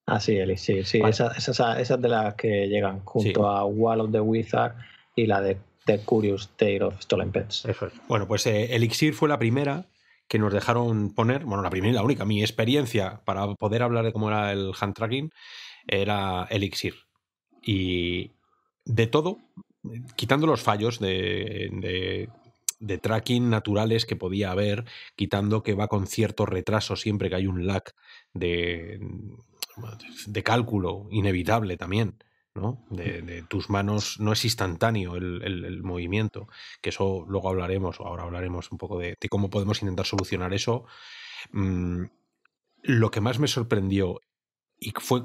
Ah, sí, Elixir, sí, esas de las que llegan junto a Wall of the Wizard y la de The Curious Tale of Stolen Pets. Bueno, pues eh, Elixir fue la primera que nos dejaron poner, bueno, la primera y la única, mi experiencia para poder hablar de cómo era el hand tracking era Elixir. Y, de todo, quitando los fallos de, de tracking naturales que podía haber, quitando que va con cierto retraso siempre que hay un lag de, de cálculo inevitable también. ¿no? De, mm. tus manos no es instantáneo el, movimiento, que eso luego hablaremos, o ahora hablaremos un poco de, cómo podemos intentar solucionar eso. Mm, lo que más me sorprendió y fue,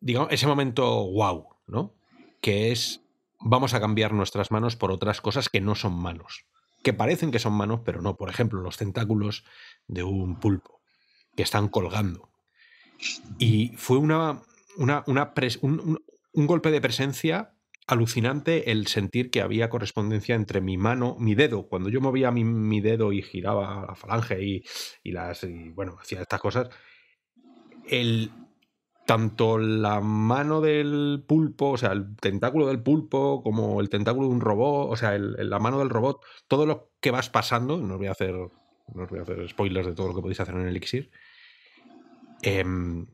digamos, ese momento wow, ¿no? que es vamos a cambiar nuestras manos por otras cosas que no son manos, que parecen que son manos, pero no, por ejemplo, los tentáculos de un pulpo, que están colgando. Y fue una, un, golpe de presencia alucinante el sentir que había correspondencia entre mi mano, mi dedo, cuando yo movía mi, mi dedo y giraba la falange y, y las, bueno, hacía estas cosas, el, tanto la mano del pulpo, o sea, el tentáculo del pulpo, como el tentáculo de un robot, o sea, la mano del robot, todo lo que vas pasando, no os voy a hacer, voy a hacer spoilers de todo lo que podéis hacer en el elixir, em,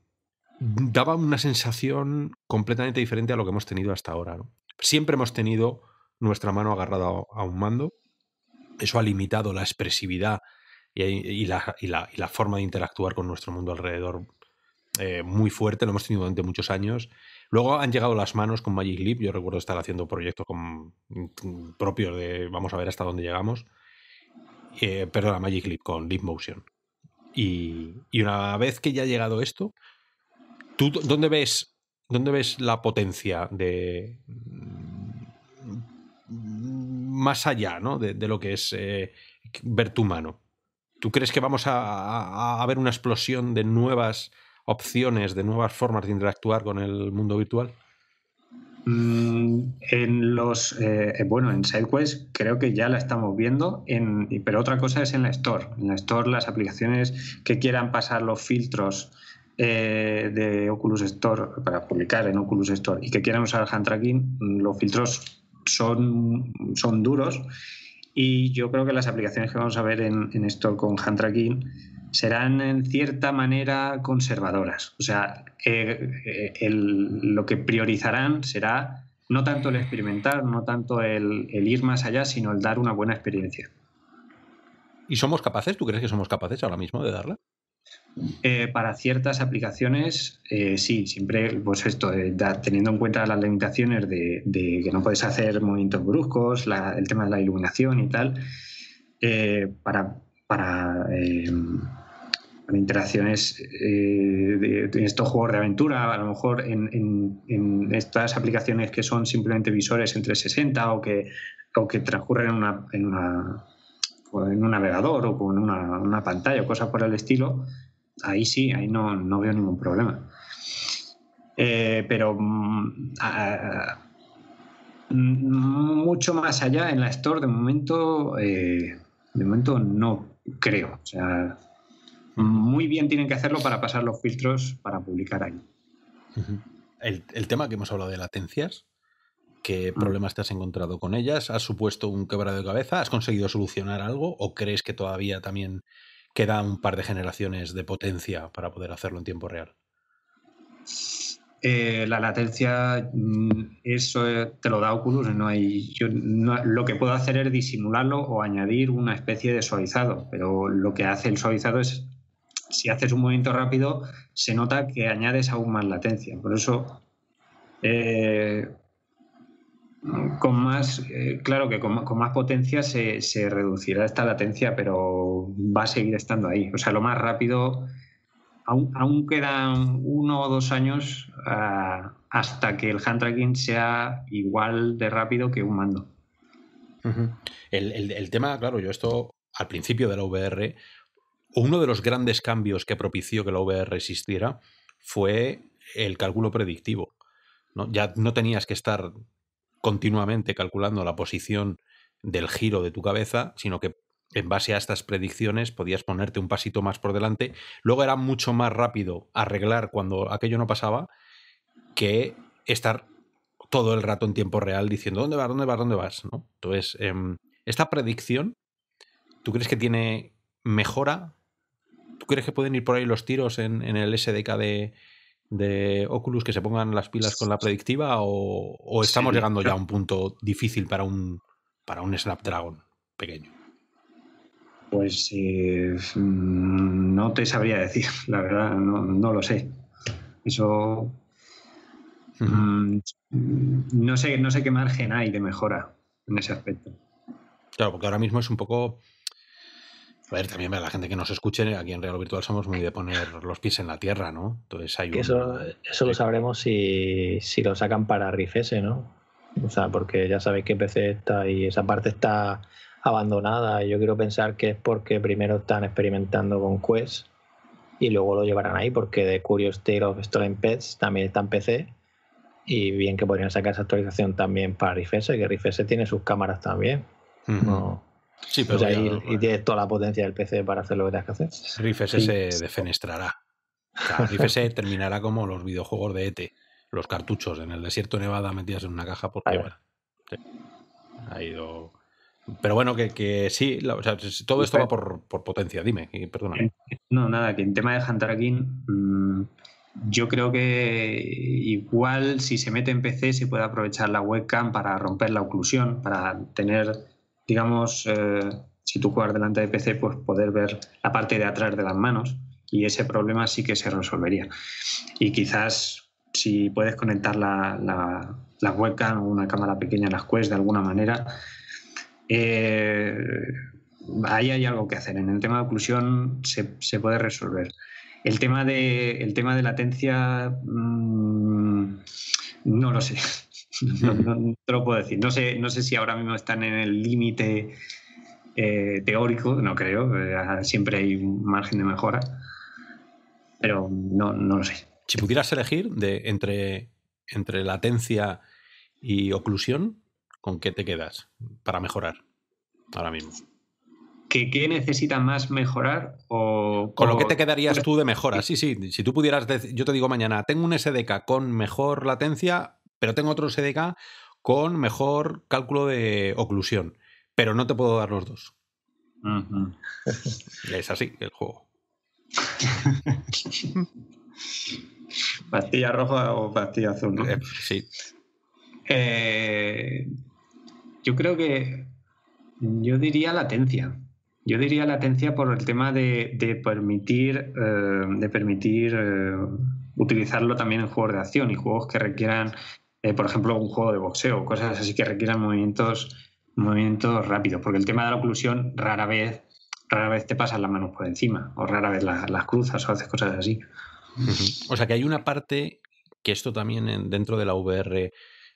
daba una sensación completamente diferente a lo que hemos tenido hasta ahora. Siempre hemos tenido nuestra mano agarrada a un mando, eso ha limitado la expresividad y la forma de interactuar con nuestro mundo alrededor eh, muy fuerte, lo hemos tenido durante muchos años. Luego han llegado las manos con Magic Leap, yo recuerdo estar haciendo proyectos con, mm, propios de vamos a ver hasta dónde llegamos. Eh, perdona, Magic Leap con Leap Motion. Y, una vez que ya ha llegado esto, ¿tú dónde ves, dónde ves la potencia de mm, más allá de, lo que es eh, ver tu mano? ¿Tú crees que vamos a, a ver una explosión de nuevas opciones de nuevas formas de interactuar con el mundo virtual? Mm, en los eh, eh, bueno, en SideQuest creo que ya la estamos viendo, en, pero otra cosa es en la Store. En la Store, las aplicaciones que quieran pasar los filtros eh, de Oculus Store para publicar en Oculus Store y que quieran usar el hand tracking, mm, los filtros son, son duros. Y yo creo que las aplicaciones que vamos a ver en, en Store con hand tracking serán en cierta manera conservadoras. O sea, eh, eh, lo que priorizarán será no tanto el experimentar, no tanto el, ir más allá, sino el dar una buena experiencia. ¿Y somos capaces? ¿Tú crees que somos capaces ahora mismo de darla? Eh, para ciertas aplicaciones, sí, siempre, pues esto, teniendo en cuenta las limitaciones de, que no puedes hacer movimientos bruscos, el tema de la iluminación y tal, para, para interacciones en eh, de, estos juegos de aventura, a lo mejor en, estas aplicaciones que son simplemente visores entre 60 o que, o que transcurren en, una, en, pues, un navegador o con una, pantalla o cosas por el estilo, ahí sí, ahí no, veo ningún problema. Eh, pero mm, mm, mucho más allá en la Store, de momento, eh, de momento no creo. O sea, muy bien tienen que hacerlo para pasar los filtros para publicar ahí. El, tema que hemos hablado de latencias, ¿qué mm. problemas te has encontrado con ellas? ¿Has supuesto un quebrado de cabeza? ¿Has conseguido solucionar algo? ¿O crees que todavía también queda un par de generaciones de potencia para poder hacerlo en tiempo real? Eh, la latencia, mm, eso eh, te lo da Oculus. No hay, yo, lo que puedo hacer es disimularlo o añadir una especie de suavizado, pero lo que hace el suavizado es si haces un movimiento rápido, se nota que añades aún más latencia. Por eso, eh, con más, eh, claro que con, más potencia se, reducirá esta latencia, pero va a seguir estando ahí. O sea, lo más rápido, aún, quedan uno o dos años ah, hasta que el hand tracking sea igual de rápido que un mando. el, el tema, claro, yo esto al principio de la VR uno de los grandes cambios que propició que la VR existiera fue el cálculo predictivo. Ya no tenías que estar continuamente calculando la posición del giro de tu cabeza, sino que en base a estas predicciones podías ponerte un pasito más por delante. Luego era mucho más rápido arreglar cuando aquello no pasaba que estar todo el rato en tiempo real diciendo dónde vas, dónde vas, dónde vas. Entonces, em, esta predicción, ¿tú crees que tiene mejora ¿Tú crees que pueden ir por ahí los tiros en, el SDK de, Oculus que se pongan las pilas con la predictiva? ¿O, estamos llegando ya a un punto difícil para un, para un Snapdragon pequeño? Pues eh, mm, no te sabría decir, la verdad, no, lo sé. Eso. Mm, no, sé, no sé qué margen hay de mejora en ese aspecto. Claro, porque ahora mismo es un poco a ver, también a la gente que nos escuche, aquí en Real Virtual somos muy de poner los pies en la tierra, ¿no? Entonces hay Eso, lo sabremos si, lo sacan para Rifese, ¿no? O sea, porque ya sabéis que PC está y esa parte está abandonada. Y yo quiero pensar que es porque primero están experimentando con Quest y luego lo llevarán ahí, porque de Curious Tale of Stolen Pets también está en PC. Y bien que podrían sacar esa actualización también para Rifese, que Rifese tiene sus cámaras también. no, Sí, pero y, tienes toda la potencia del PC para hacer lo que tengas que hacer. Riff se defenestrará. O terminará como los videojuegos de ET, los cartuchos en el desierto Nevada metidos en una caja porque bueno, ha ido. Pero bueno, que, que sí, todo esto va por, potencia, dime, perdona. Eh, no, nada, que en tema de Hunter King, mm, yo creo que igual si se mete en PC se puede aprovechar la webcam para romper la oclusión, para tener digamos, eh, si tú juegas delante de PC, pues poder ver la parte de atrás de las manos y ese problema sí que se resolvería. Y quizás si puedes conectar la, la, la o una cámara pequeña en las Quest de alguna manera, eh, ahí hay algo que hacer. En el tema de oclusión se, se puede resolver. El tema de, el tema de latencia, mm, no lo sé. No, te lo puedo decir. No sé, no sé si ahora mismo están en el límite eh, teórico, no creo. Eh, siempre hay un margen de mejora. Pero no, no lo sé. Si pudieras elegir de, entre, entre latencia y oclusión, ¿con qué te quedas para mejorar ahora mismo? ¿Qué, qué necesita más mejorar? O, con lo que te quedarías tú de mejora. Sí, sí. Si tú pudieras, decir, yo te digo mañana, tengo un SDK con mejor latencia pero tengo otro SDK con mejor cálculo de oclusión. Pero no te puedo dar los dos. Es así el juego. pastilla roja o pastilla azul, ¿no? Eh, sí. Eh, yo creo que yo diría latencia. Yo diría latencia por el tema de, permitir, de permitir eh, utilizarlo también en juegos de acción y juegos que requieran eh, por ejemplo, un juego de boxeo, cosas así que requieran movimientos, movimientos rápidos, porque el tema de la oclusión rara vez, rara vez te pasas las manos por encima, o rara vez las, cruzas, o haces cosas así. O sea que hay una parte que esto también dentro de la VR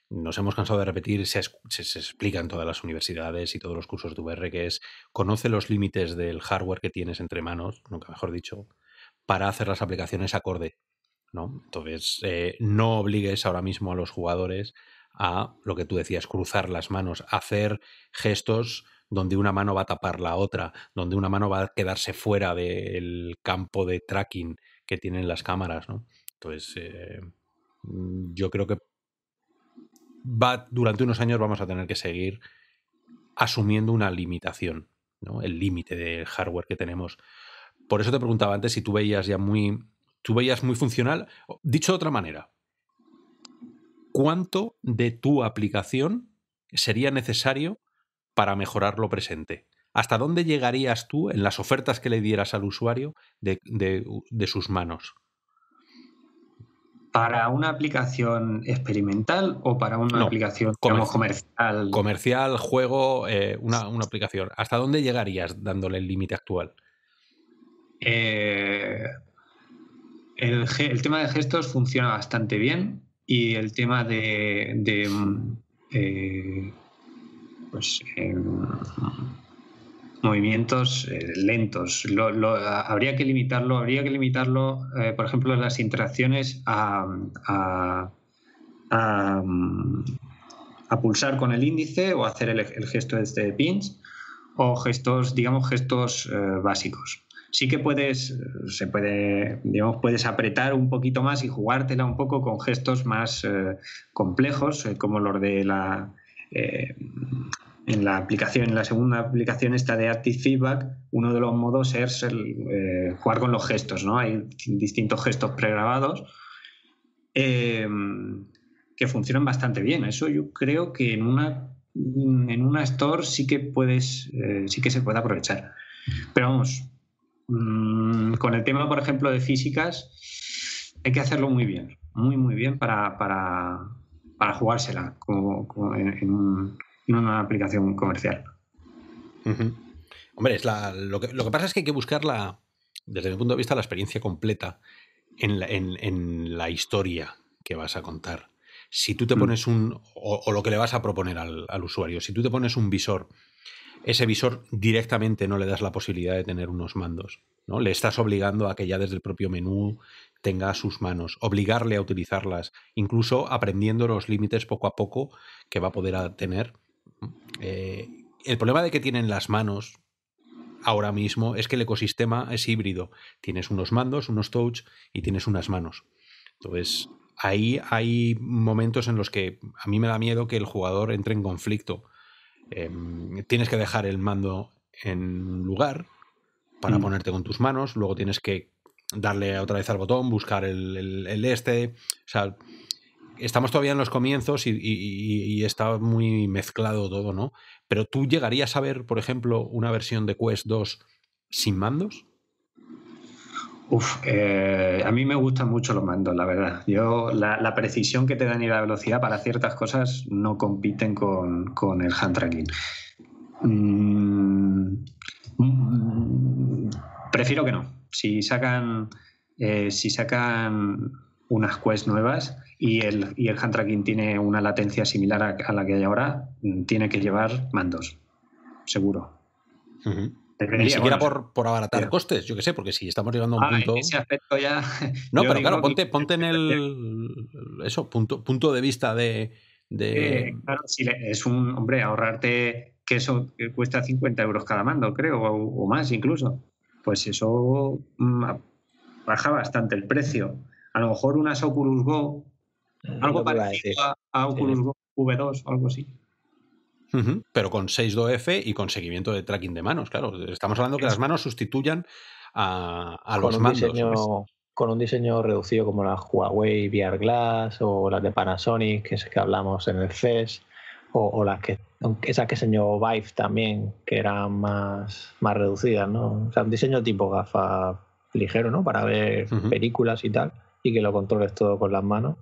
nos hemos cansado de repetir, se, explica en todas las universidades y todos los cursos de VR, que es conoce los límites del hardware que tienes entre manos, nunca mejor dicho, para hacer las aplicaciones acorde entonces, eh, no obligues ahora mismo a los jugadores a lo que tú decías, cruzar las manos, hacer gestos donde una mano va a tapar la otra, donde una mano va a quedarse fuera del campo de tracking que tienen las cámaras, Entonces, eh, mm, yo creo que va, durante unos años vamos a tener que seguir asumiendo una limitación, El límite del hardware que tenemos. Por eso te preguntaba antes si tú veías ya muy tú veías muy funcional. Dicho de otra manera, ¿cuánto de tu aplicación sería necesario para mejorar lo presente? ¿Hasta dónde llegarías tú en las ofertas que le dieras al usuario de, sus manos? ¿Para una aplicación experimental o para una aplicación comercial, comercial? Comercial, juego, eh, una, una, aplicación. ¿Hasta dónde llegarías dándole el límite actual? Eh, el, tema de gestos funciona bastante bien y el tema de, eh, pues, eh, movimientos eh, lentos. habría que limitarlo, habría que limitarlo, por ejemplo, las interacciones a, pulsar con el índice o hacer el, gesto este de este pinch o gestos, digamos, gestos básicos sí que puedes, se puede, puedes apretar un poquito más y jugártela un poco con gestos más eh, complejos, eh, como los de la. Eh, en la aplicación, en la segunda aplicación esta de Active Feedback, uno de los modos es el, jugar con los gestos, ¿no? Hay distintos gestos pregrabados que funcionan bastante bien. Eso yo creo que en una en una store sí que puedes, sí que se puede aprovechar. Pero vamos, Mm, con el tema, por ejemplo, de físicas, hay que hacerlo muy bien, muy, muy bien para, para, para jugársela como, en, una aplicación comercial. Hombre, lo, que, lo, que, pasa es que hay que buscar, desde mi punto de vista, la experiencia completa en la, en la historia que vas a contar si tú te mm. pones un, o, lo que le vas a proponer al, al, usuario, si tú te pones un visor ese visor directamente no le das la posibilidad de tener unos mandos. ¿no? Le estás obligando a que ya desde el propio menú tenga sus manos, obligarle a utilizarlas, incluso aprendiendo los límites poco a poco que va a poder tener. Eh, el problema de que tienen las manos ahora mismo es que el ecosistema es híbrido. Tienes unos mandos, unos touch y tienes unas manos. Entonces, ahí hay momentos en los que a mí me da miedo que el jugador entre en conflicto Em, tienes que dejar el mando en un lugar para mm. ponerte con tus manos, luego tienes que darle otra vez al botón, buscar el, este. O sea, estamos todavía en los comienzos y, y, está muy mezclado todo, ¿no? Pero tú llegarías a ver, por ejemplo, una versión de Quest 2 sin mandos. Uf, eh, a mí me gustan mucho los mandos, la verdad. Yo la, precisión que te dan y la velocidad para ciertas cosas no compiten con, el hand tracking. Mm, mm, prefiero que no. Si sacan, eh, si sacan unas quests nuevas y el, el hand tracking tiene una latencia similar a, la que hay ahora, mm, tiene que llevar mandos, seguro. Ni siquiera por, abaratar costes, yo que sé, porque si estamos llegando a un ah, punto. No, pero claro, ponte, ponte en el. Eso, punto, de vista de. claro, si es un. Hombre, ahorrarte que eso que cuesta 50 euros cada mando, creo, o, más incluso. Pues eso mm, baja bastante el precio. A lo mejor unas Oculus Go, algo parecido a, Oculus Go V2 o algo así. Pero con 6DOF y con seguimiento de tracking de manos, claro. Estamos hablando que las manos sustituyan a, los mandos. con un diseño reducido como la Huawei VR Glass o las de Panasonic, que es que hablamos en el CES, o, las que esas que enseñó Vive también, que eran más, más reducidas, ¿no? O sea, un diseño tipo gafa ligero, ¿no? Para ver películas y tal, y que lo controles todo con las manos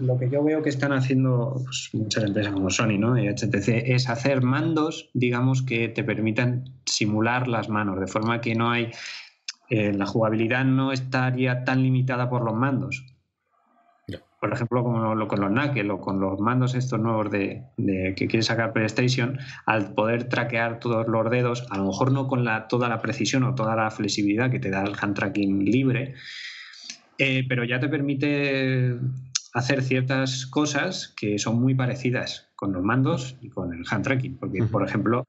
lo que yo veo que están haciendo pues, muchas empresas como Sony ¿no? y HTC es hacer mandos, digamos, que te permitan simular las manos, de forma que no hay. Eh, la jugabilidad no estaría tan limitada por los mandos. Por ejemplo, como lo, con los Knuckles o con los mandos estos nuevos de, que quiere sacar PlayStation, al poder traquear todos los dedos, a lo mejor no con toda la precisión o toda la flexibilidad que te da el hand tracking libre, eh, pero ya te permite hacer ciertas cosas que son muy parecidas con los mandos y con el hand tracking. Porque, por ejemplo,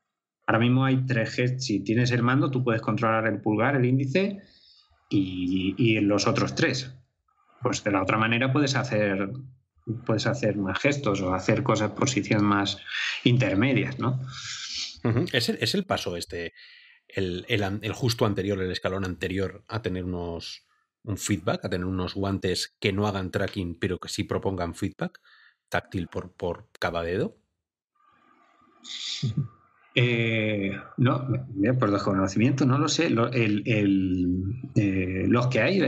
ahora mismo hay tres gestos. Si tienes el mando, tú puedes controlar el pulgar, el índice y, y, los otros tres. Pues de la otra manera puedes hacer, puedes hacer más gestos o hacer cosas, posiciones más intermedias, ¿no? ¿Es, el, paso este, el, el justo anterior, el escalón anterior a tener unos un feedback, a tener unos guantes que no hagan tracking, pero que sí propongan feedback táctil por, por cada dedo? Eh, no, por desconocimiento, no lo sé. Eh, los que hay,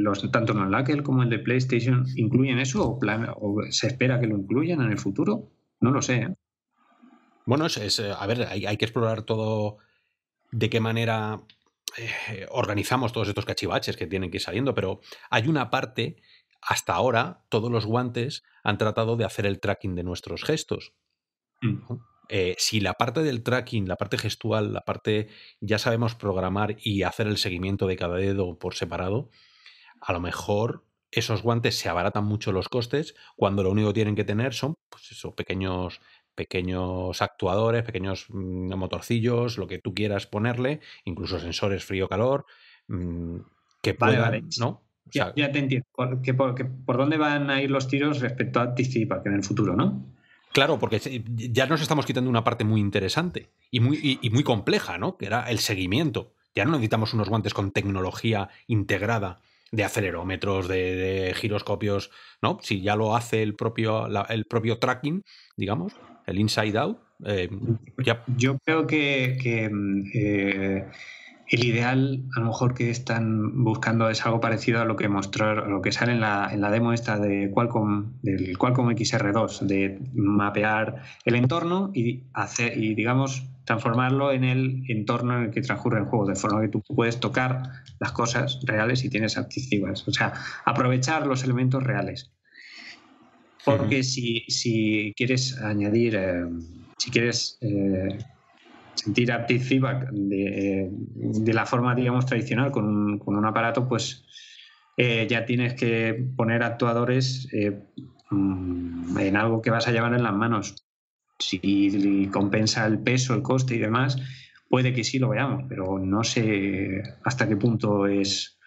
los, tanto en laquel como el de PlayStation, ¿incluyen eso o, se espera que lo incluyan en el futuro? No lo sé. ¿eh? Bueno, a ver, hay, hay que explorar todo de qué manera eh, organizamos todos estos cachivaches que tienen que ir saliendo, pero hay una parte, hasta ahora, todos los guantes han tratado de hacer el tracking de nuestros gestos. Mm. Eh, si la parte del tracking, la parte gestual, la parte ya sabemos programar y hacer el seguimiento de cada dedo por separado, a lo mejor esos guantes se abaratan mucho los costes cuando lo único que tienen que tener son pues eso, pequeños pequeños actuadores, pequeños mm, motorcillos, lo que tú quieras ponerle, incluso sensores frío-calor, mm, que ¿no? ya, te entiendo. ¿Por, dónde van a ir los tiros respecto a Anticipar, que en el futuro, no? Claro, porque ya nos estamos quitando una parte muy interesante y muy, muy compleja, ¿no? Que era el seguimiento. Ya no necesitamos unos guantes con tecnología integrada de acelerómetros, de, giroscopios, ¿no? Si ya lo hace el propio, el propio tracking, digamos, el Inside Out. Eh, Yo creo que, mm, eh, el ideal, a lo mejor que están buscando, es algo parecido a lo que mostró, lo que sale en la, demo esta de Qualcomm, del Qualcomm XR2, de mapear el entorno y hacer, y digamos, transformarlo en el entorno en el que transcurre el juego, de forma que tú puedes tocar las cosas reales y tienes activas. O sea, aprovechar los elementos reales porque si, si, quieres añadir, eh, si quieres eh, sentir active feedback de, eh, de, la forma, digamos, tradicional con un, con un aparato, pues ya tienes que poner actuadores mm, en algo que vas a llevar en las manos. Si compensa el peso, el coste y demás, puede que sí lo veamos, pero no sé hasta qué punto es,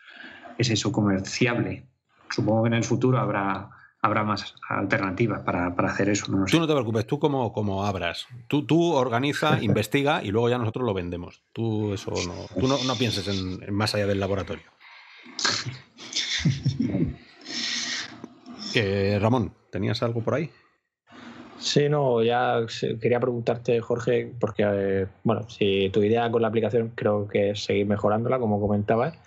es eso comerciable. Supongo que en el futuro habrá habrá más alternativas para, hacer eso. tú no te preocupes, tú como, como abras. Tú, tú organiza, investiga y luego ya nosotros lo vendemos. Tú eso no, pienses en, más allá del laboratorio. Eh, Ramón, ¿tenías algo por ahí? Sí, no, ya quería preguntarte, Jorge, porque, eh, bueno, si tu idea con la aplicación creo que es seguir mejorándola, como comentabas,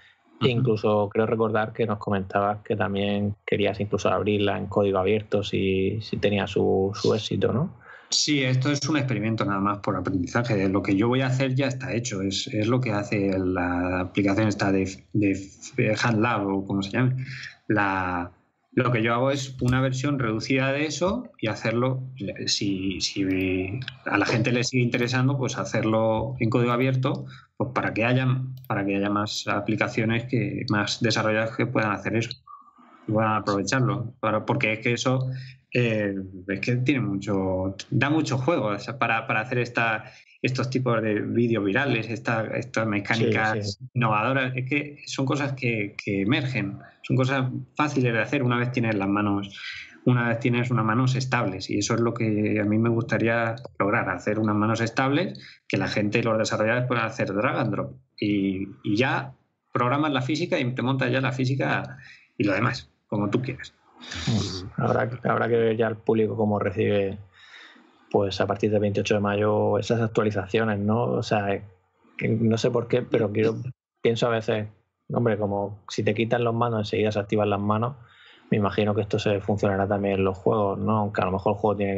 Incluso creo recordar que nos comentabas que también querías incluso abrirla en código abierto si, tenía su, su éxito, ¿no? Sí, esto es un experimento nada más por aprendizaje. Lo que yo voy a hacer ya está hecho. Es, lo que hace la aplicación esta de, de HandLab o como se llame. La, lo que yo hago es una versión reducida de eso y hacerlo, si, si a la gente le sigue interesando, pues hacerlo en código abierto pues para, que haya, para que haya más aplicaciones, que más desarrolladas que puedan hacer eso, y puedan aprovecharlo. Para, porque es que eso eh, es que tiene mucho, da mucho juego para, para, hacer esta, estos tipos de vídeos virales, esta, estas mecánicas innovadoras, es que son cosas que, emergen, son cosas fáciles de hacer una vez tienes las manos, una vez tienes unas manos estables y eso es lo que a mí me gustaría lograr, hacer unas manos estables que la gente y los desarrolladores puedan hacer drag and drop y, ya programas la física y te montas ya la física y lo demás, como tú quieras. Habrá, habrá que ver ya al público cómo recibe pues a partir del 28 de mayo esas actualizaciones, ¿no? O sea, no sé por qué, pero pienso a veces, hombre, como si te quitan los mandos enseguida se activan las manos, me imagino que esto se funcionará también en los juegos, ¿no? Aunque a lo mejor el juego tiene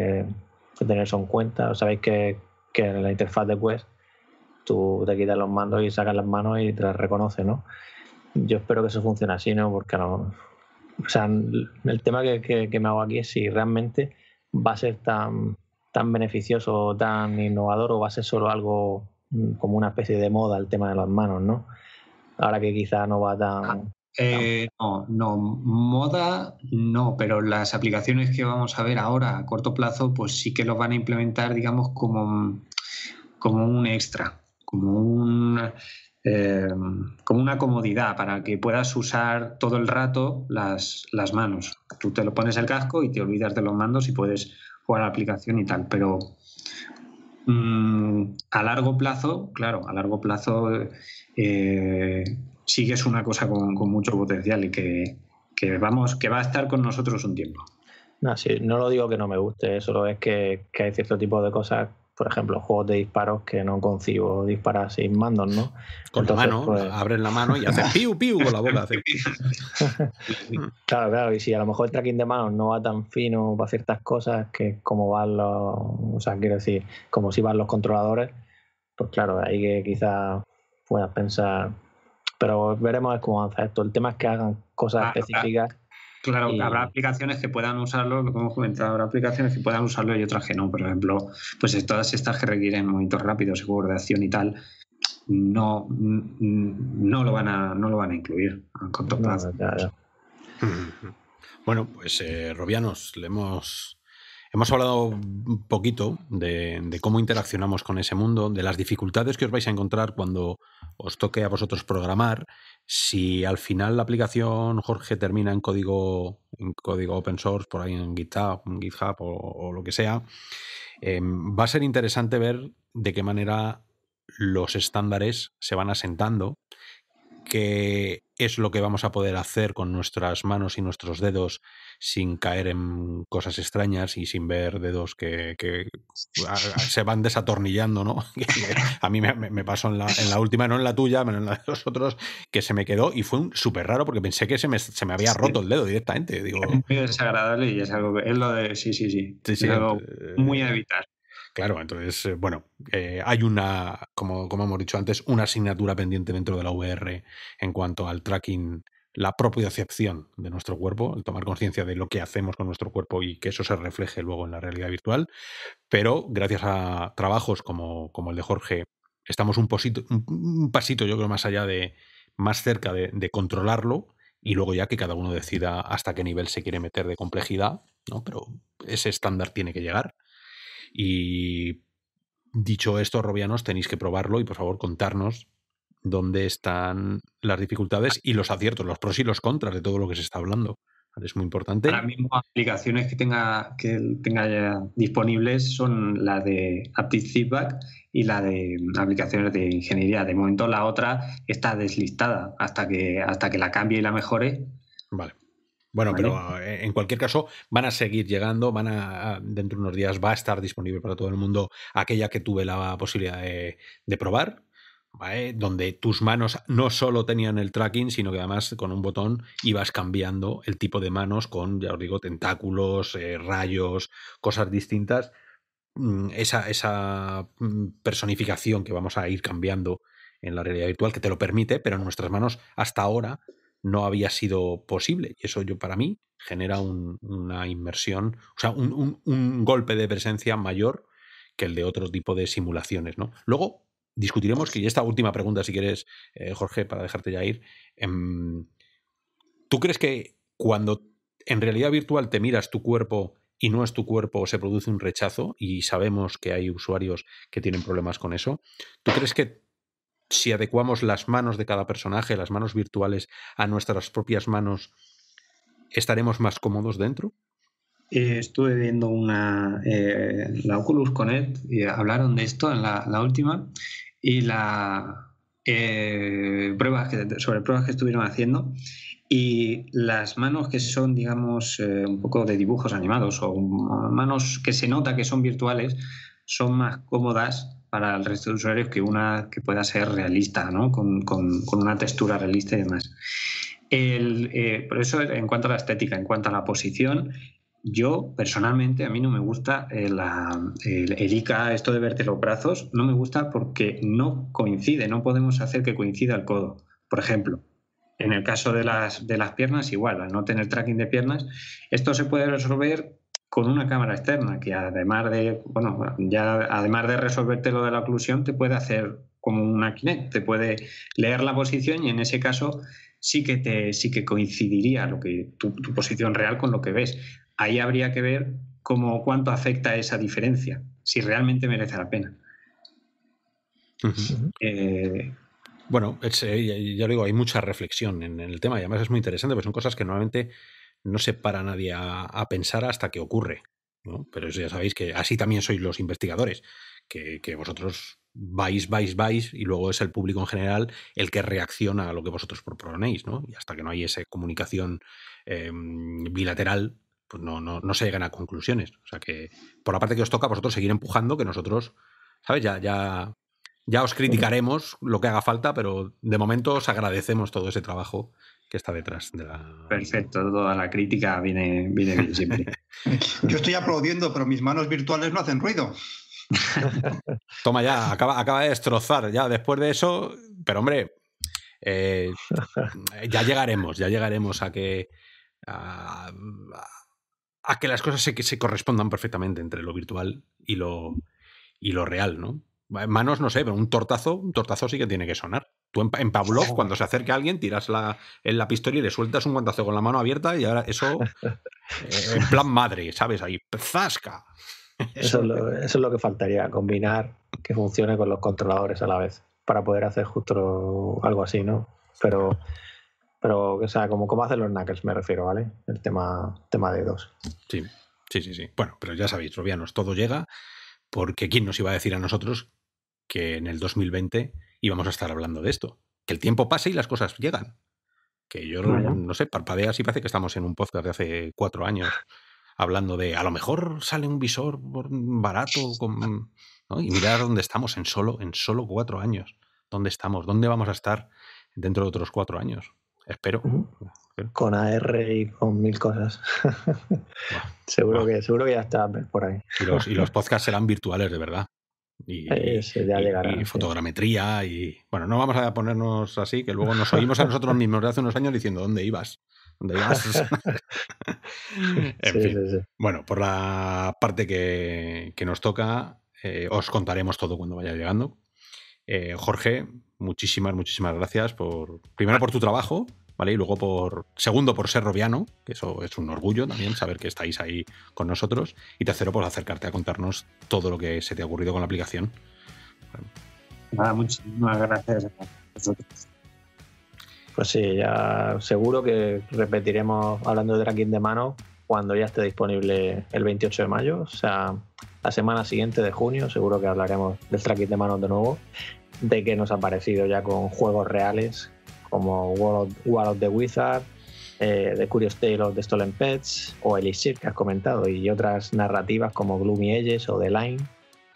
que tener eso en cuenta. Sabéis que, en la interfaz de Quest tú te quitas los mandos y sacas las manos y te las reconoce, ¿no? Yo espero que eso funcione así, ¿no? Porque no... O sea, el tema que me hago aquí es si realmente va a ser tan tan beneficioso, tan innovador, o va a ser solo algo mm, como una especie de moda el tema de las manos, ¿no? Ahora que quizá no va tan... Ah, eh, no, no, moda no, pero las aplicaciones que vamos a ver ahora a corto plazo, pues sí que los van a implementar, digamos, como, como un extra, como un... Em, como una comodidad para que puedas usar todo el rato las, las manos. Tú te lo pones el casco y te olvidas de los mandos y puedes a la aplicación y tal, pero mm, a largo plazo, claro, a largo plazo eh, sí que es una cosa con, mucho potencial y que, vamos, que va a estar con nosotros un tiempo. No, no lo digo que no me guste, solo es que, que hay cierto tipo de cosas por ejemplo, juegos de disparos que no concibo disparar sin mandos, ¿no? Con Entonces, la mano, pues- abres la mano y haces piu, piu con la boca. claro, claro, y si a lo mejor el tracking de manos no va tan fino para ciertas cosas que como van los, o sea, quiero decir, como si van los controladores, pues claro, ahí que quizás puedas pensar, pero veremos cómo avanza esto. El tema es que hagan cosas ah, ah. específicas. Claro, habrá aplicaciones que puedan usarlo, como hemos comentado, habrá aplicaciones que puedan usarlo y otras que no. Por ejemplo, pues todas estas que requieren monitor rápidos seguro de acción y tal, no, no, lo, van a, no lo van a incluir Bueno, pues eh, Robianos, le hemos Hemos hablado un poquito de, cómo interaccionamos con ese mundo, de las dificultades que os vais a encontrar cuando os toque a vosotros programar. Si al final la aplicación, Jorge, termina en código, en código open source, por ahí en GitHub, en o, lo que sea, em, va a ser interesante ver de qué manera los estándares se van asentando que es lo que vamos a poder hacer con nuestras manos y nuestros dedos sin caer en cosas extrañas y sin ver dedos que, se van desatornillando, ¿no? a mí me, pasó en la, última, no en la tuya, pero en la de los otros, que se me quedó y fue un súper raro porque pensé que se me, se me había roto el dedo directamente. Digo. muy desagradable y es algo que es lo de... Sí, sí, sí. Es algo muy a eh, evitar. Claro, entonces, eh, bueno, eh, hay una, como, como hemos dicho antes, una asignatura pendiente dentro de la VR en cuanto al tracking la propia acepción de nuestro cuerpo, el tomar conciencia de lo que hacemos con nuestro cuerpo y que eso se refleje luego en la realidad virtual. Pero gracias a trabajos como, como el de Jorge, estamos un, un, pasito, yo creo, más allá de, más cerca de, de, controlarlo y luego ya que cada uno decida hasta qué nivel se quiere meter de complejidad, ¿no? pero ese estándar tiene que llegar. Y dicho esto, Robianos, tenéis que probarlo y por favor contarnos dónde están las dificultades y los aciertos, los pros y los contras de todo lo que se está hablando. Es muy importante. Ahora mismo aplicaciones que tenga, que tenga disponibles son la de aptic Feedback y la de aplicaciones de ingeniería. De momento la otra está deslistada hasta que, hasta que la cambie y la mejore. Vale. Bueno, pero e, en cualquier caso van a seguir llegando, van a dentro de unos días va a estar disponible para todo el mundo aquella que tuve la posibilidad de, probar, donde tus manos no solo tenían el tracking, sino que además con un botón ibas cambiando el tipo de manos con, ya os digo, tentáculos, eh, rayos, cosas distintas. Mm, esa, esa, mm, personificación que vamos a ir cambiando en la realidad virtual, que te lo permite, pero en nuestras manos hasta ahora no había sido posible. Y eso yo para mí genera una inmersión, o sea, un, golpe de presencia mayor que el de otro tipo de simulaciones, ¿no? Luego discutiremos que esta última pregunta, si quieres, eh, Jorge, para dejarte ya ir. Em, ¿Tú crees que cuando en realidad virtual te miras tu cuerpo y no es tu cuerpo, se produce un rechazo y sabemos que hay usuarios que tienen problemas con eso. ¿Tú crees que si adecuamos las manos de cada personaje, las manos virtuales, a nuestras propias manos, ¿estaremos más cómodos dentro? Eh, estuve viendo una, eh, la Oculus Connect y hablaron de esto en la, última y la eh, pruebas sobre pruebas que estuvieron haciendo y las manos que son, digamos, eh, un poco de dibujos animados o manos que se nota que son virtuales, son más cómodas para el resto de usuarios que una que pueda ser realista, ¿no? con, con, con una textura realista y demás. El, eh, por eso, en cuanto a la estética, en cuanto a la posición, yo personalmente a mí no me gusta eh, el, el, esto de verte los brazos, no me gusta porque no coincide, no podemos hacer que coincida el codo, por ejemplo. En el caso de las, de las piernas, igual, al no tener tracking de piernas, esto se puede resolver con una cámara externa que además de, bueno, ya además de resolverte lo de la oclusión, te puede hacer como un Kinect, te puede leer la posición y en ese caso sí que, te, sí que coincidiría lo que, tu, posición real con lo que ves. Ahí habría que ver cómo, cuánto afecta esa diferencia, si realmente merece la pena. Eh, bueno, eh, ya lo digo, hay mucha reflexión en, en, el tema y además es muy interesante, porque son cosas que normalmente no se para nadie a, pensar hasta que ocurre. Pero eso ya sabéis que así también sois los investigadores, que, vosotros vais, vais, vais, y luego es el público en general el que reacciona a lo que vosotros proponéis, ¿no? Y hasta que no hay esa comunicación em, bilateral, pues no, no, se llegan a conclusiones. O sea que, por la parte que os toca, vosotros seguir empujando, que nosotros, ¿sabes? Ya, ya, ya os criticaremos lo que haga falta, pero de momento os agradecemos todo ese trabajo que está detrás de la. Perfecto, toda la crítica viene, bien siempre. Yo estoy aplaudiendo, pero mis manos virtuales no hacen ruido. Toma ya, acaba, acaba de destrozar ya después de eso, pero hombre, eh, ya llegaremos, ya llegaremos a que a, que las cosas se, se correspondan perfectamente entre lo virtual y lo, y lo real, ¿no? Manos no sé, pero un tortazo, un tortazo sí que tiene que sonar. Tú en, Pavlov, cuando se acerca alguien, tiras la, en la pistola y le sueltas un guantazo con la mano abierta y ahora eso, eh, en plan madre, ¿sabes? Ahí, zasca. Eso es, lo, que faltaría, combinar que funcione con los controladores a la vez, para poder hacer justo algo así, ¿no? Pero, pero o sea, como cómo hacen los knuckles me refiero, ¿vale? El tema, tema de dos. Sí, sí, sí, sí. Bueno, pero ya sabéis, Robianos, todo llega, porque ¿quién nos iba a decir a nosotros que en el 2020 y vamos a estar hablando de esto. Que el tiempo pase y las cosas llegan. Que yo ah, no sé, parpadea así, parece que estamos en un podcast de hace cuatro años hablando de a lo mejor sale un visor barato con, y mirar dónde estamos en solo, en solo cuatro años. ¿Dónde estamos? ¿Dónde vamos a estar dentro de otros cuatro años? Espero. Con AR y con mil cosas. seguro, Que, seguro ya está por ahí. y los podcasts serán virtuales, de verdad. Y, fotogrametría y bueno, no vamos a ponernos así, que luego nos oímos a nosotros mismos de hace unos años diciendo dónde ibas. Bueno, por la parte que, nos toca, eh, os contaremos todo cuando vaya llegando. Eh, Jorge, muchísimas, muchísimas gracias por primero por tu trabajo, y luego por segundo por ser robiano, que eso es un orgullo también saber que estáis ahí con nosotros y tercero por pues, acercarte a contarnos todo lo que se te ha ocurrido con la aplicación. Nada, muchísimas gracias Pues sí, ya seguro que repetiremos hablando de tracking de mano cuando ya esté disponible el 28 de mayo, o sea, la semana siguiente de junio, seguro que hablaremos del tracking de mano de nuevo, de qué nos ha parecido ya con juegos reales como World of, the Wizard, eh, The Curious Tale of the Stolen Pets o Elixir, que has comentado, y otras narrativas como Gloomy Edges o The Line,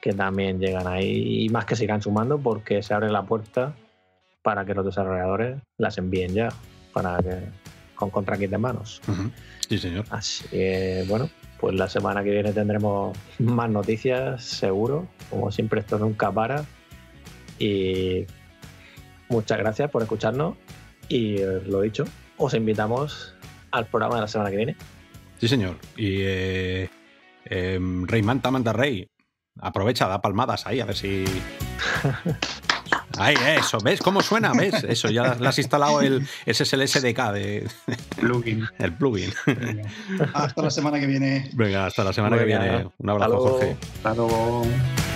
que también llegan ahí, y más que sigan sumando porque se abre la puerta para que los desarrolladores las envíen ya, para que, con contraquit de manos. Sí, señor. Así que, bueno, pues la semana que viene tendremos más noticias, seguro. Como siempre, esto nunca para. Y muchas gracias por escucharnos y lo dicho, os invitamos al programa de la semana que viene. Sí, señor. Y eh, eh, em, Rey Manta, Manta Rey, aprovecha, da palmadas ahí, a ver si. Ahí, eso, ¿ves cómo suena? ¿Ves? Eso, ya le has instalado el. SSL SDK de. Plugin. El plugin. Hasta la semana que viene. Venga, hasta la semana que viene. Un abrazo, Jorge. Hasta